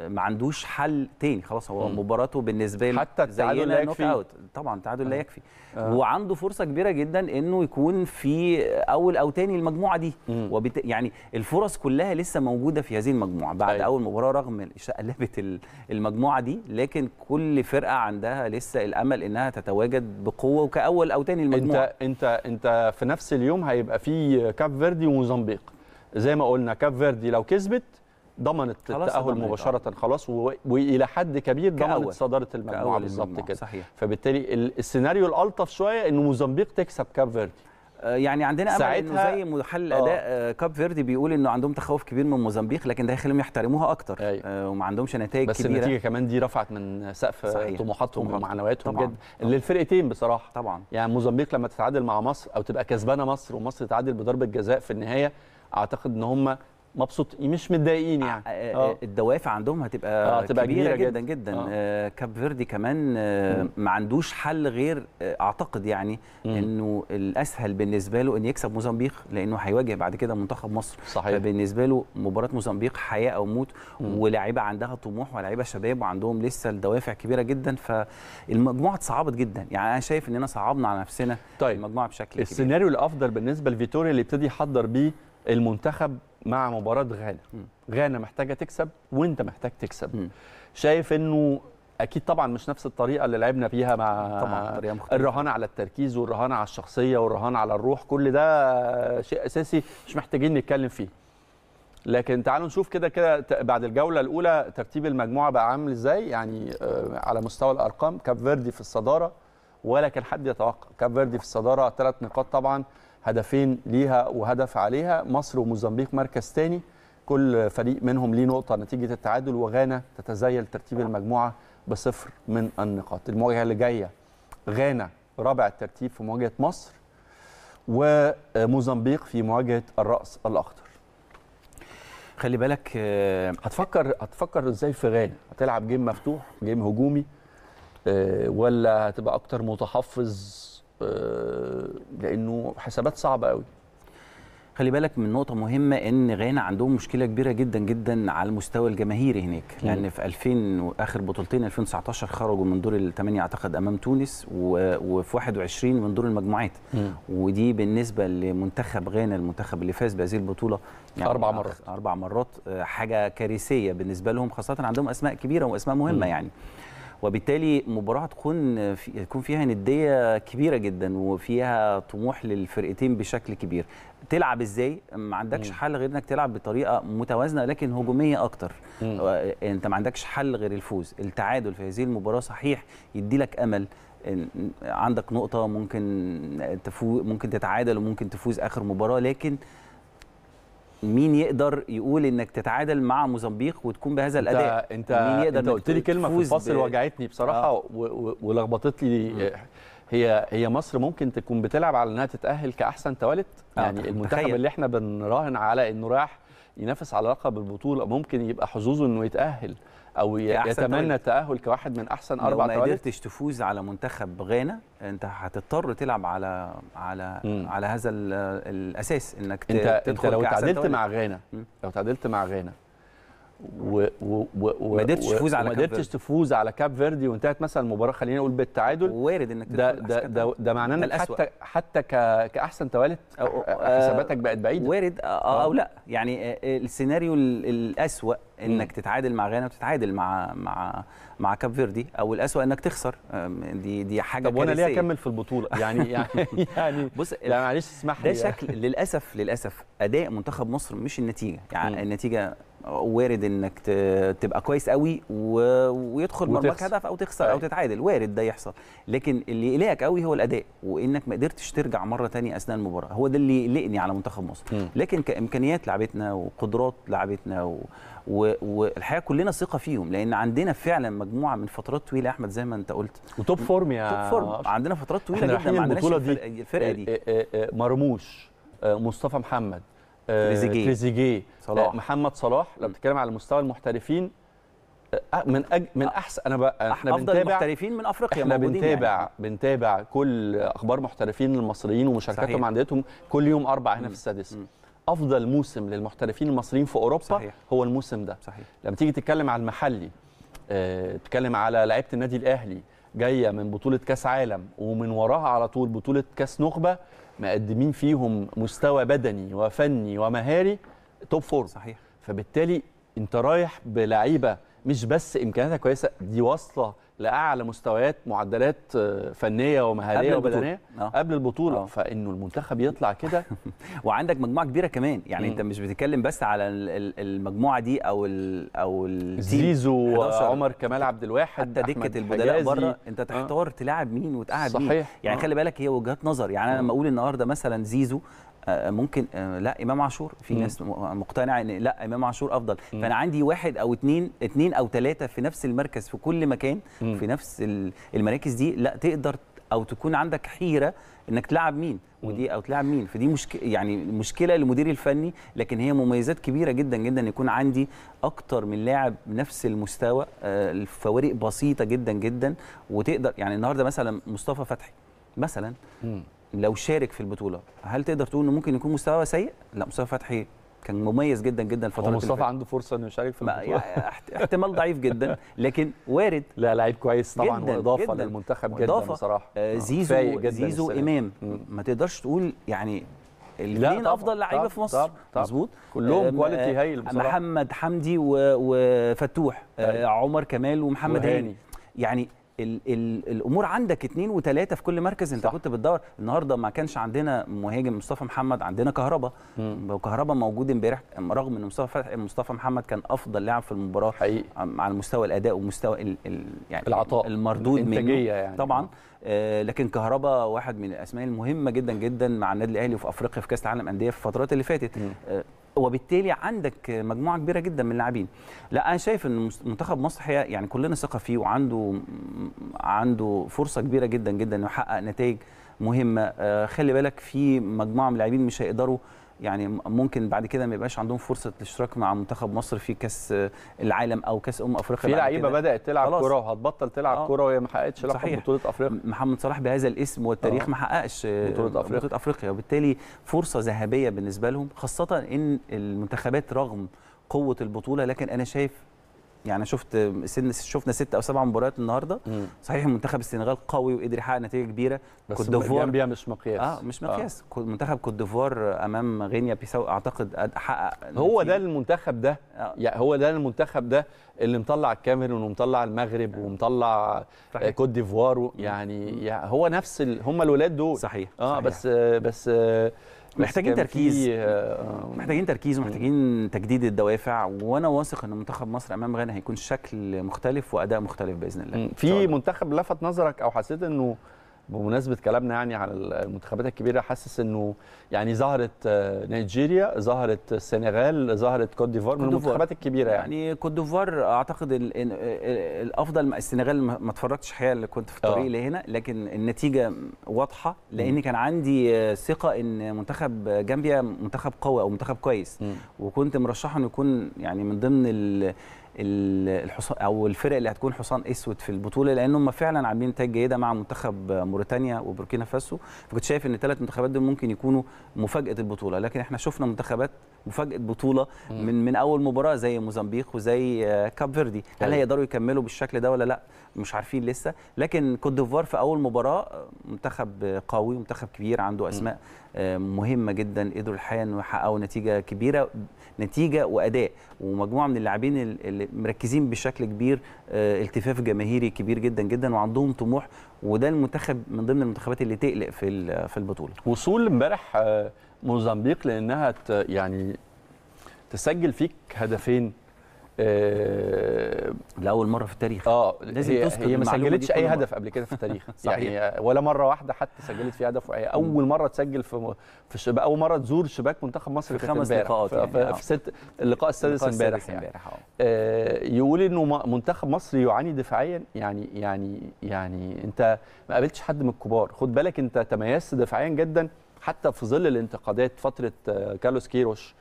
ما عندوش حل تاني خلاص هو مباراته بالنسبه له حتى التعادل لا يكفي أوت. طبعا التعادل لا آه. يكفي آه. وعنده فرصه كبيره جدا انه يكون في اول او تاني المجموعه دي وبت... يعني الفرص كلها لسه موجوده في هذه المجموعه بعد طيب. اول مباراه رغم شقلبت المجموعه دي لكن كل فرقه عندها لسه الامل انها تتواجد بقوه وكاول او تاني المجموعه انت انت انت في نفس اليوم هيبقى في كاب فيردي وموزمبيق زي ما قلنا كاب فيردي لو كسبت ضمنت التاهل مباشره مباشره خلاص والى حد كبير ضمنت صداره المجموعه بالظبط كده صحيح. فبالتالي السيناريو الالطف شويه ان موزمبيق تكسب كاب فيردي آه، يعني عندنا امل انه زي محلل آه. اداء آه. كاب فيردي بيقول انه عندهم تخوف كبير من موزمبيق لكن ده هيخليهم يحترموها اكتر أيوة. آه وما عندهمش نتائج بس كبيره بس النتيجه كمان دي رفعت من سقف طموحاتهم ومعنوياتهم جدا اللي الفرقتين بصراحه طبعا يعني موزمبيق لما تتعادل مع مصر او تبقى كسبانه مصر ومصر تتعادل بضربه جزاء في النهايه اعتقد ان هم مبسوطين مش متضايقين يعني آه. آه،, آه. الدوافع عندهم هتبقى, آه، هتبقى كبيره, كبيرة جدا جدا, جدا. آه. كاب فيردي كمان آه ما عندوش حل غير اعتقد يعني مم. انه الاسهل بالنسبه له ان يكسب موزمبيق لانه هيواجه بعد كده منتخب مصر صحيح فبالنسبه له مباراه موزمبيق حياه او موت ولاعيبه عندها طموح ولاعيبه شباب وعندهم لسه الدوافع كبيره جدا فالمجموعه اتصعبت جدا يعني انا شايف اننا صعبنا على نفسنا طيب. المجموعه بشكل السيناريو كبير. الافضل بالنسبه لفيتوريا اللي يبتدي يحضر بيه المنتخب مع مباراه غانا غانا محتاجه تكسب وانت محتاج تكسب م. شايف انه اكيد طبعا مش نفس الطريقه اللي لعبنا فيها مع الرهان على التركيز والرهان على الشخصيه والرهان على الروح كل ده شيء اساسي مش محتاجين نتكلم فيه لكن تعالوا نشوف كده كده بعد الجوله الاولى ترتيب المجموعه بقى عامل ازاي يعني آه، على مستوى الارقام كاب فيردي في الصداره ولا كان حد يتوقع كاب فيردي في الصداره ثلاث نقاط طبعا هدفين ليها وهدف عليها مصر وموزمبيق مركز ثاني كل فريق منهم ليه نقطه نتيجه التعادل وغانا تتزايل ترتيب المجموعه بصفر من النقاط المواجهه اللي جايه غانا رابع الترتيب في مواجهه مصر وموزمبيق في مواجهه الراس الاخضر خلي بالك آه، هتفكر هتفكر ازاي في غانا هتلعب جيم مفتوح جيم هجومي آه، ولا هتبقى اكتر متحفظ آه، لانه حسابات صعبه قوي خلي بالك من نقطة مهمة إن غانا عندهم مشكلة كبيرة جدا جدا على المستوى الجماهيري هناك، لأن في 2000 وآخر بطولتين 2019 خرجوا من دور الثمانية أعتقد أمام تونس وفي 21 من دور المجموعات. مم. ودي بالنسبة لمنتخب غانا المنتخب اللي فاز بهذه البطولة يعني أربع مرات أربع مرات آه، حاجة كارثية بالنسبة لهم خاصة عندهم أسماء كبيرة وأسماء مهمة مم. يعني. وبالتالي مباراه هتكون يكون فيها نديه كبيره جدا وفيها طموح للفرقتين بشكل كبير تلعب ازاي ما عندكش حل غير انك تلعب بطريقه متوازنه لكن هجوميه اكتر انت ما عندكش حل غير الفوز التعادل في هذه المباراه صحيح يدي لك امل عندك نقطه ممكن تفوز ممكن تتعادل وممكن تفوز اخر مباراه لكن مين يقدر يقول انك تتعادل مع موزمبيق وتكون بهذا الاداء انت مين يقدر انت قلت لي كلمه في الفصل ب... وجعتني بصراحه آه. ولخبطت لي هي هي مصر ممكن تكون بتلعب على انها تتاهل كاحسن توالت آه، يعني آه. المنتخب تخيل. اللي احنا بنراهن على انه رايح ينافس على لقب البطوله ممكن يبقى حظوظه انه يتاهل او يتمنى التاهل كواحد من احسن اربع لو ما قدرتش تفوز على منتخب غانا انت هتضطر تلعب على على مم. على هذا الاساس انك انت تدخل انت لو تعادلت مع غانا لو تعادلت مع غانا و و و و ما قدرتش تفوز على ما قدرتش تفوز على كاب فيردي وانتهت مثلا المباراه خلينا نقول بالتعادل وارد انك ده ده ده, ده معناه انك حتى حتى كاحسن توالت آه، حساباتك بقت بعيده وارد آه، آه، أو, او لا يعني السيناريو الاسوأ انك تتعادل مع غانا وتتعادل مع مع مع كاب فيردي او الاسوأ انك تخسر دي دي حاجه طب وانا ليه اكمل في البطوله يعني *laughs* يعني يعني بص لا معلش اسمح لي ده شكل للاسف للاسف اداء منتخب مصر مش النتيجه يعني النتيجه وارد انك تبقى كويس قوي و... ويدخل مرماك هدف او تخسر او أيوة. تتعادل وارد ده يحصل لكن اللي يقلقك قوي هو الاداء وانك ما قدرتش ترجع مره ثانيه اثناء المباراه هو ده اللي يقلقني على منتخب مصر لكن كامكانيات لعبتنا وقدرات لعبتنا و... و... والحقيقه كلنا ثقه فيهم لان عندنا فعلا مجموعه من فترات طويله احمد زي ما انت قلت وتوب فورم يا توب فورم عندنا فترات طويله جدا ما عندناش البطوله دي الفرقه دي آه، آه، آه، مرموش مصطفى محمد تريزيجيه تريزيجيه صلاح آه، محمد صلاح لو بتتكلم على مستوى المحترفين آه، من أج... من آه. احسن انا بقى احنا أفضل بنتابع محترفين من افريقيا احنا يعني. بنتابع يعني. بنتابع كل اخبار محترفين المصريين ومشاركاتهم عندهم كل يوم اربع هنا في السادس افضل موسم للمحترفين المصريين في اوروبا صحيح. هو الموسم ده صحيح. لما تيجي تتكلم على المحلي أه، تتكلم على لعيبه النادي الاهلي جايه من بطوله كاس عالم ومن وراها على طول بطوله كاس نخبه مقدمين فيهم مستوى بدني وفني ومهاري توب فور صحيح فبالتالي انت رايح بلعيبه مش بس امكانياتها كويسه دي واصله لاعلى مستويات معدلات آه، فنيه ومهاريه قبل وبدنيه آه. قبل البطوله آه. فانه المنتخب يطلع كده *laughs* وعندك مجموعه كبيره كمان يعني م. انت مش بتتكلم بس على المجموعه دي او الـ او زيزو وعمر كمال عبد الواحد حتى دكه البدلاء بره آه. انت تحتار آه. تلاعب مين وتقعد مين يعني آه. خلي بالك هي وجهات نظر يعني انا لما آه. اقول النهارده مثلا زيزو آه، آه، ممكن آه، لا امام عاشور في م. ناس مقتنعه ان لا امام عاشور افضل م. فانا عندي واحد او اثنين اثنين او ثلاثه في نفس المركز في كل مكان م. في نفس المراكز دي لا تقدر او تكون عندك حيره انك تلعب مين ودي او تلعب مين فدي مشكله يعني مشكله للمدير الفني لكن هي مميزات كبيره جدا جدا يكون عندي اكتر من لاعب نفس المستوى الفوارق بسيطه جدا جدا وتقدر يعني النهارده مثلا مصطفى فتحي مثلا لو شارك في البطوله هل تقدر تقول انه ممكن يكون مستواه سيء لا مصطفى فتحي كان مميز جدا جدا الفتره دي مصطفى عنده فرصه انه يشارك في البطوله يعني احتمال ضعيف جدا لكن وارد لا لعيب كويس طبعا جداً واضافه جداً للمنتخب جدا بصراحه آه, آه، زيزو زيزو امام ما تقدرش تقول يعني الاثنين افضل لعيبه في مصر مظبوط كلهم كواليتي آه، آه، هايل بصراحه محمد حمدي وفتوح آه أيوه. عمر كمال ومحمد هاني يعني الـ الـ الامور عندك اثنين وثلاثه في كل مركز انت صح. كنت بتدور النهارده ما كانش عندنا مهاجم مصطفى محمد عندنا كهربا كهربا موجود امبارح رغم ان مصطفى فتحي مصطفى محمد كان افضل لاعب في المباراه حقيقي على مستوى الاداء ومستوى الـ الـ يعني العطاء المردود منه يعني. طبعا آه، لكن كهربا واحد من الاسماء المهمه جدا جدا مع النادي الاهلي وفي افريقيا في كاس العالم انديه في الفترات اللي فاتت وبالتالي عندك مجموعه كبيره جدا من اللاعبين لا انا شايف ان منتخب مصر هي يعني كلنا ثقه فيه وعنده عنده فرصه كبيره جدا جدا انه يحقق نتائج مهمه آه، خلي بالك في مجموعه من اللاعبين مش هيقدروا يعني ممكن بعد كده ما يبقاش عندهم فرصه الاشتراك مع منتخب مصر في كاس العالم او كاس امم افريقيا في لعيبه بدات تلعب كوره وهتبطل تلعب آه. كوره وهي ما حققتش لقب بطوله افريقيا محمد صلاح بهذا الاسم والتاريخ آه. ما حققش بطوله افريقيا بطوله افريقيا وبالتالي فرصه ذهبيه بالنسبه لهم خاصه ان المنتخبات رغم قوه البطوله لكن انا شايف يعني شفت سن شفنا ست او سبع مباريات النهارده مم. صحيح منتخب السنغال قوي وقدر يحقق نتيجه كبيره بس كوت ديفوار يعني مش مقياس اه مش آه. مقياس آه. منتخب كوت ديفوار امام غينيا بيساو اعتقد حقق هو ده المنتخب ده آه. يعني هو ده المنتخب ده اللي مطلع الكاميرون ومطلع المغرب آه. ومطلع صحيح. كوت ديفوار يعني, يعني هو نفس هم الولاد دول صحيح اه صحيح. بس آه بس آه آه، محتاجين تركيز محتاجين تركيز ومحتاجين تجديد الدوافع وانا واثق ان منتخب مصر امام غانا هيكون شكل مختلف واداء مختلف باذن الله في منتخب لفت نظرك او حسيت انه بمناسبه كلامنا يعني عن المنتخبات الكبيره حاسس انه يعني ظهرت آه، نيجيريا ظهرت السنغال ظهرت كوت ديفوار من المنتخبات الكبيره يعني, يعني كوت ديفوار اعتقد الافضل السنغال ما اتفرجتش الحقيقه اللي كنت في الطريق آه. لهنا لكن النتيجه واضحه لان كان عندي آه، ثقه ان منتخب جامبيا منتخب قوي او منتخب كويس م. وكنت مرشحه انه يكون يعني من ضمن ال الحصان او الفرق اللي هتكون حصان اسود في البطوله لان هم فعلا عاملين نتائج جيده مع منتخب موريتانيا وبوركينا فاسو فكنت شايف ان الثلاث منتخبات دول ممكن يكونوا مفاجاه البطوله لكن احنا شفنا منتخبات مفاجاه بطوله من من اول مباراه زي موزمبيق وزي آه، كاب فيردي هل أيوه. هيقدروا يكملوا بالشكل ده ولا لا مش عارفين لسه لكن كوت ديفوار في اول مباراه آه، منتخب قوي منتخب كبير عنده اسماء آه، مهمه جدا قدروا الحقيقه انه يحققوا نتيجه كبيره نتيجه واداء ومجموعه من اللاعبين اللي مركزين بشكل كبير آه، التفاف جماهيري كبير جدا جدا وعندهم طموح وده المنتخب من ضمن المنتخبات اللي تقلق في في البطوله وصول امبارح آه، موزمبيق لانها يعني تسجل فيك هدفين آه لاول مره في التاريخ اه لازم هي, هي ما سجلتش اي هدف قبل كده في التاريخ *laughs* يعني, يعني ولا مره واحده حتى سجلت في هدف وهي اول مره تسجل في في الشباك اول مره تزور شباك منتخب مصر في خمس لقاءات في, يعني في, يعني آه. في ست اللقاء السادس امبارح يعني آه. آه يقول انه منتخب مصر يعاني دفاعيا يعني يعني يعني انت ما قابلتش حد من الكبار خد بالك انت تميزت دفاعيا جدا حتى في ظل الانتقادات فتره آه، كارلوس كيروش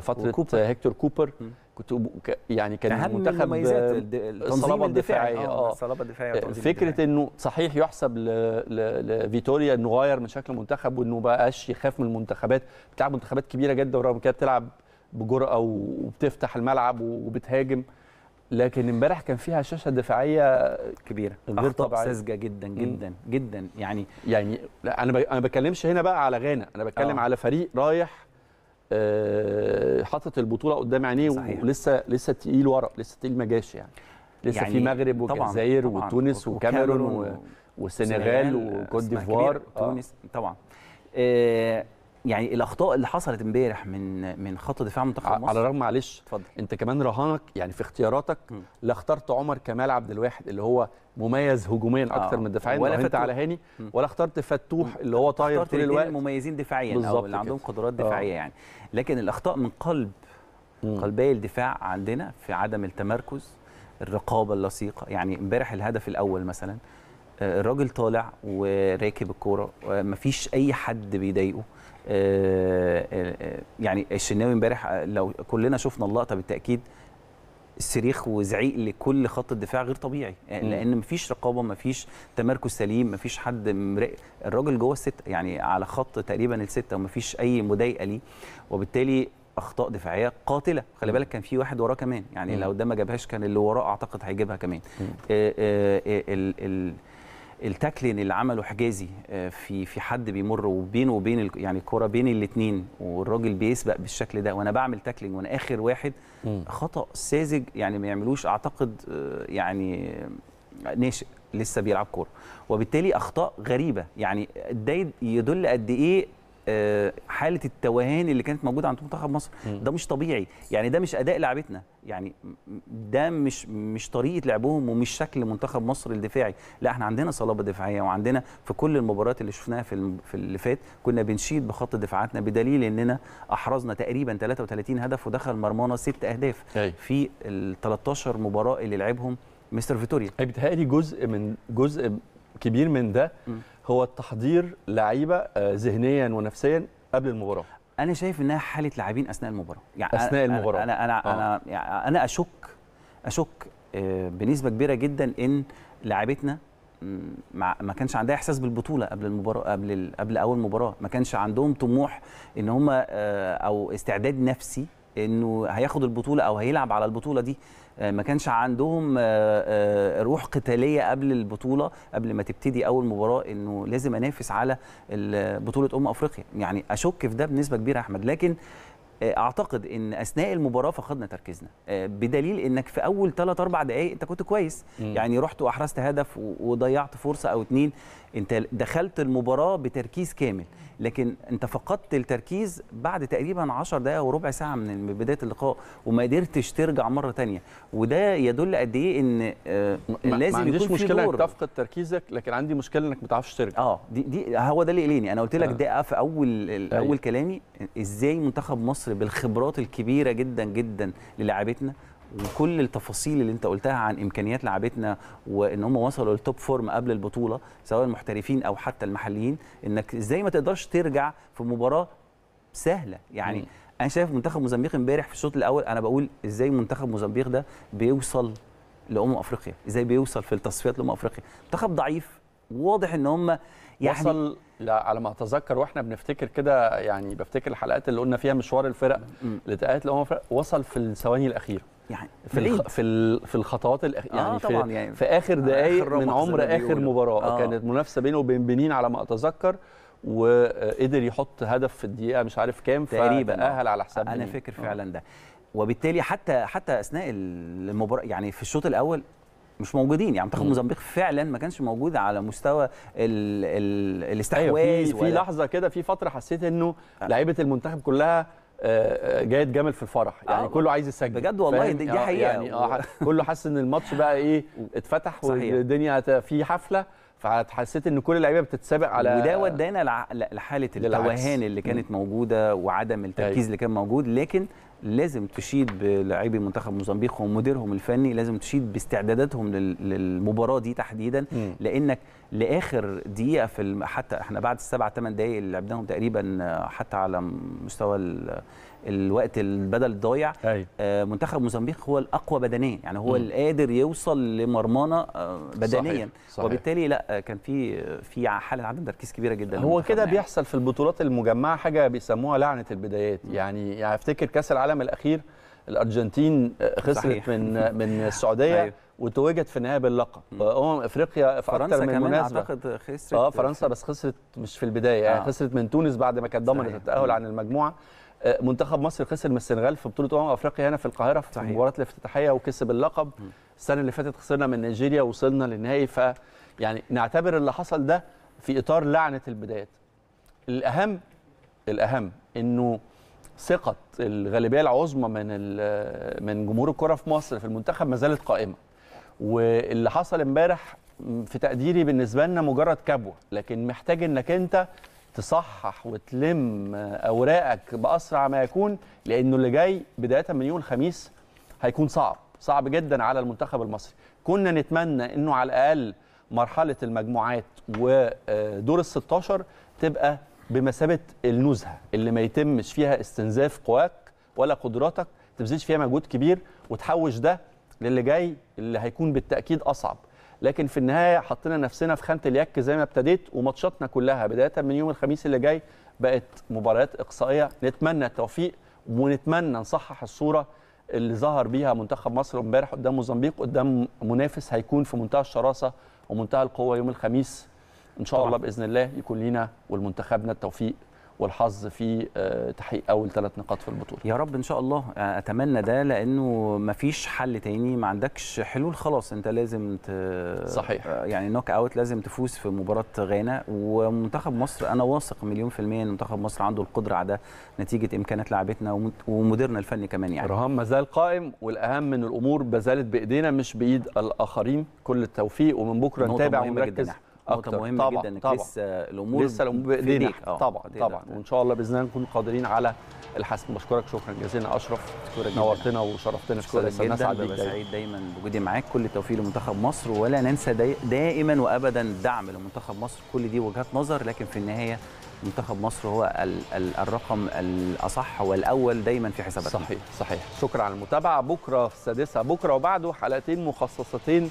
فتره وكوبر. هيكتور كوبر م. كنت يعني كان أهم منتخب الصلابه آه، آه. الدفاعيه اه الصلابه الدفاعيه فكره انه صحيح يحسب لفيتوريا انه غير من شكل المنتخب وانه بقاش يخاف من المنتخبات بتلعب منتخبات كبيره جدا ورغم كده بتلعب بجرأه وبتفتح الملعب وبتهاجم لكن امبارح كان فيها شاشه دفاعيه كبيره غير طبيعيه ساذجه جدا جدا مم. جدا يعني يعني انا انا ما بتكلمش هنا بقى على غانا انا بتكلم أوه. على فريق رايح آه، حاطط البطوله قدام عينيه ولسه لسه تقيل ورق لسه تقيل ما جاش يعني لسه يعني في مغرب والجزائر وتونس وكاميرون والسنغال وكوت ديفوار آه. تونس طبعا آه يعني الاخطاء اللي حصلت امبارح من من خط دفاع منتخب مصر على الرغم معلش اتفضل انت كمان رهانك يعني في اختياراتك لا اخترت عمر كمال عبد الواحد اللي هو مميز هجوميا اكتر آه. من دفاعيا ولا انت على هاني ولا اخترت فتوح اللي هو طاير طول الوقت مميزين دفاعيا او آه، اللي عندهم قدرات آه. دفاعيه آه. يعني لكن الاخطاء من قلب قلبي الدفاع عندنا في عدم التمركز الرقابه اللصيقه يعني امبارح الهدف الاول مثلا آه، الراجل طالع وراكب الكوره مفيش اي حد بيضايقه آه، آه، آه، يعني الشناوي امبارح لو كلنا شفنا اللقطه بالتاكيد صريخ وزعيق لكل خط الدفاع غير طبيعي لان مفيش رقابه مفيش تمركز سليم مفيش حد مرق. الراجل جوه السته يعني على خط تقريبا السته ومفيش اي مضايقه ليه وبالتالي اخطاء دفاعيه قاتله خلي بالك كان في واحد وراه كمان يعني لو ده ما جابهاش كان اللي وراه اعتقد هيجيبها كمان آآ آآ ال ال التاكلين اللي عمله حجازي آه، في في حد بيمر وبينه وبين يعني الكره بين الاثنين والراجل بيسبق بالشكل ده وانا بعمل تاكلينج وانا اخر واحد خطا ساذج يعني ما يعملوش اعتقد آه، يعني ناشئ لسه بيلعب كوره وبالتالي اخطاء غريبه يعني ده يدل قد ايه آه، حاله التوهان اللي كانت موجوده عند منتخب مصر ده مش طبيعي يعني ده مش اداء لعبتنا يعني ده مش مش طريقه لعبهم ومش شكل منتخب مصر الدفاعي لا احنا عندنا صلابه دفاعيه وعندنا في كل المباريات اللي شفناها في في اللي فات كنا بنشيد بخط دفاعاتنا بدليل اننا احرزنا تقريبا 33 هدف ودخل مرمانا ست اهداف أي. في ال 13 مباراه اللي لعبهم مستر فيتوريا بيتهيألي جزء من جزء كبير من ده م. هو التحضير لعيبه آه، ذهنيا ونفسيا قبل المباراه انا شايف انها حاله لاعبين اثناء المباراه يعني اثناء المباراه انا انا آه. انا يعني انا اشك اشك آه، بنسبه كبيره جدا ان لاعبتنا ما كانش عندها احساس بالبطوله قبل المباراه قبل قبل اول مباراه ما كانش عندهم طموح ان هم آه، او استعداد نفسي انه هياخد البطوله او هيلعب على البطوله دي آه، ما كانش عندهم آه، آه، روح قتاليه قبل البطوله قبل ما تبتدي اول مباراه انه لازم انافس على بطوله ام افريقيا يعني اشك في ده بنسبه كبيره احمد لكن اعتقد ان اثناء المباراه فقدنا تركيزنا بدليل انك في اول 3 4 دقائق انت كنت كويس م. يعني رحت واحرزت هدف وضيعت فرصه او اتنين انت دخلت المباراه بتركيز كامل لكن انت فقدت التركيز بعد تقريبا 10 دقائق وربع ساعه من بدايه اللقاء وما قدرتش ترجع مره ثانيه وده يدل قد ايه ان آه لازم ما عنديش مشكله انك تفقد تركيزك لكن عندي مشكله انك ما تعرفش ترجع اه دي دي هو ده اللي قليني انا قلت لك آه. ده في اول أيوه. اول كلامي ازاي منتخب مصر بالخبرات الكبيره جدا جدا للاعبتنا وكل التفاصيل اللي انت قلتها عن امكانيات لعبتنا وان هم وصلوا للتوب فورم قبل البطوله سواء المحترفين او حتى المحليين انك ازاي ما تقدرش ترجع في مباراه سهله يعني م. انا شايف منتخب موزمبيق امبارح في الشوط الاول انا بقول ازاي منتخب موزمبيق ده بيوصل لامم افريقيا ازاي بيوصل في التصفيات لامم افريقيا منتخب ضعيف واضح ان هم يعني وصل على ما اتذكر واحنا بنفتكر كده يعني بفتكر الحلقات اللي قلنا فيها مشوار الفرق اللي اتقالت لامم افريقيا وصل في الثواني الاخيره يعني في ليه؟ في في الخطوات الأخ... آه، يعني, آه طبعاً في... يعني في اخر دقائق آه، آخر من عمر اخر مباراه آه. كانت منافسه بينه وبين بنين على ما اتذكر وقدر يحط هدف في الدقيقه مش عارف كام تقريبا فتاهل على حساب آه، انا فاكر فعلا ده وبالتالي حتى حتى اثناء المباراه يعني في الشوط الاول مش موجودين يعني منتخب موزمبيق فعلا ما كانش موجود على مستوى ال ال الاستحواذ أيوة في, في لحظه كده في فتره حسيت انه لعيبه المنتخب كلها آه، جايد جامل في الفرح يعني آه كله عايز يسجل بجد والله دي, دي يعني حقيقه يعني آه *laughs* كله حاسس ان الماتش بقى ايه اتفتح والدنيا في حفله فحسيت ان كل اللعيبه بتتسابق على وده ودانا لحاله التوهان اللي كانت موجوده وعدم التركيز أيوه. اللي كان موجود لكن لازم تشيد بلاعبي منتخب موزمبيق ومديرهم الفني لازم تشيد باستعداداتهم للمباراه دي تحديدا م. لانك لاخر دقيقه في الم... حتى احنا بعد السبع ثمان دقائق اللي لعبناهم تقريبا حتى على مستوى الوقت البدل الضايع أيوة. آه، منتخب موزمبيق هو الاقوى بدنيا يعني هو اللي قادر يوصل لمرمانا آه، بدنيا صحيح. صحيح. وبالتالي لا آه، كان في في حاله عدم تركيز كبيره جدا هو كده يعني. بيحصل في البطولات المجمعه حاجه بيسموها لعنه البدايات يعني, يعني افتكر كاس العالم الاخير الارجنتين خسرت صحيح. من من *laughs* السعوديه أيوة. وتوجت في النهايه باللقب امم افريقيا في اكتر من مناسبه اعتقد خسرت اه فرنسا بس خسرت مش في البدايه يعني آه. يعني خسرت من تونس بعد ما كانت ضمنت التاهل عن المجموعه آه، منتخب مصر خسر من السنغال في بطوله امم افريقيا هنا في القاهره في مباراه الافتتاحيه وكسب اللقب السنه اللي فاتت خسرنا من نيجيريا وصلنا للنهائي ف يعني نعتبر اللي حصل ده في اطار لعنه البدايات الاهم الاهم انه ثقه الغالبيه العظمى من من جمهور الكره في مصر في المنتخب ما زالت قائمه واللي حصل امبارح في تقديري بالنسبه لنا مجرد كبوه لكن محتاج انك انت تصحح وتلم اوراقك باسرع ما يكون لانه اللي جاي بدايه من يوم الخميس هيكون صعب صعب جدا على المنتخب المصري كنا نتمنى انه على الاقل مرحله المجموعات ودور ال 16 تبقى بمثابه النزهه اللي ما يتمش فيها استنزاف قواك ولا قدراتك تبذلش فيها مجهود كبير وتحوش ده للي جاي اللي هيكون بالتاكيد اصعب لكن في النهايه حطينا نفسنا في خانه اليك زي ما ابتديت وماتشاتنا كلها بدايه من يوم الخميس اللي جاي بقت مباريات اقصائيه نتمنى التوفيق ونتمنى نصحح الصوره اللي ظهر بيها منتخب مصر امبارح قدام موزمبيق قدام منافس هيكون في منتهى الشراسه ومنتهى القوه يوم الخميس ان شاء طبعا. الله باذن الله يكون لينا ولمنتخبنا التوفيق والحظ في آه، تحقيق اول ثلاث نقاط في البطوله يا رب ان شاء الله آه، اتمنى ده لانه ما فيش حل تاني ما عندكش حلول خلاص انت لازم ت... صحيح آه، يعني نوك اوت لازم تفوز في مباراه غانا ومنتخب مصر انا واثق مليون في الميه ان منتخب مصر عنده القدره على ده نتيجه امكانيات لاعبتنا ومديرنا الفني كمان يعني رهان ما زال قائم والاهم من الامور بذلت بايدينا مش بايد الاخرين كل التوفيق ومن بكره نتابع ونركز اكتر نقطه مهمه طبعا جدا انك طبعا لسه آه، الامور لسه الامور بايدينا آه، طبعا طبعا وان شاء الله باذن الله نكون قادرين على الحسم بشكرك شكرا جزيلا اشرف نورتنا وشرفتنا شكرا جدا الناس سعيد دايما بوجودي معاك كل التوفيق لمنتخب مصر ولا ننسى دائما وابدا الدعم لمنتخب مصر كل دي وجهات نظر لكن في النهايه منتخب مصر هو الـ الـ الرقم الاصح والاول دايما في حساباتنا صحيح صحيح شكرا على المتابعه بكره في السادسه بكره وبعده حلقتين مخصصتين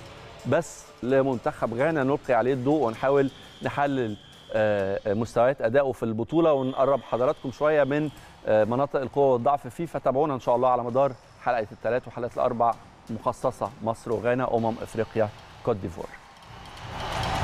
بس لمنتخب غانا نلقي عليه الضوء ونحاول نحلل آه، آه، مستويات ادائه في البطوله ونقرب حضراتكم شويه من آه، مناطق القوه والضعف فيه فتابعونا ان شاء الله على مدار حلقه الثلاث وحلقه الاربع مخصصه مصر وغانا امم افريقيا كوت ديفوار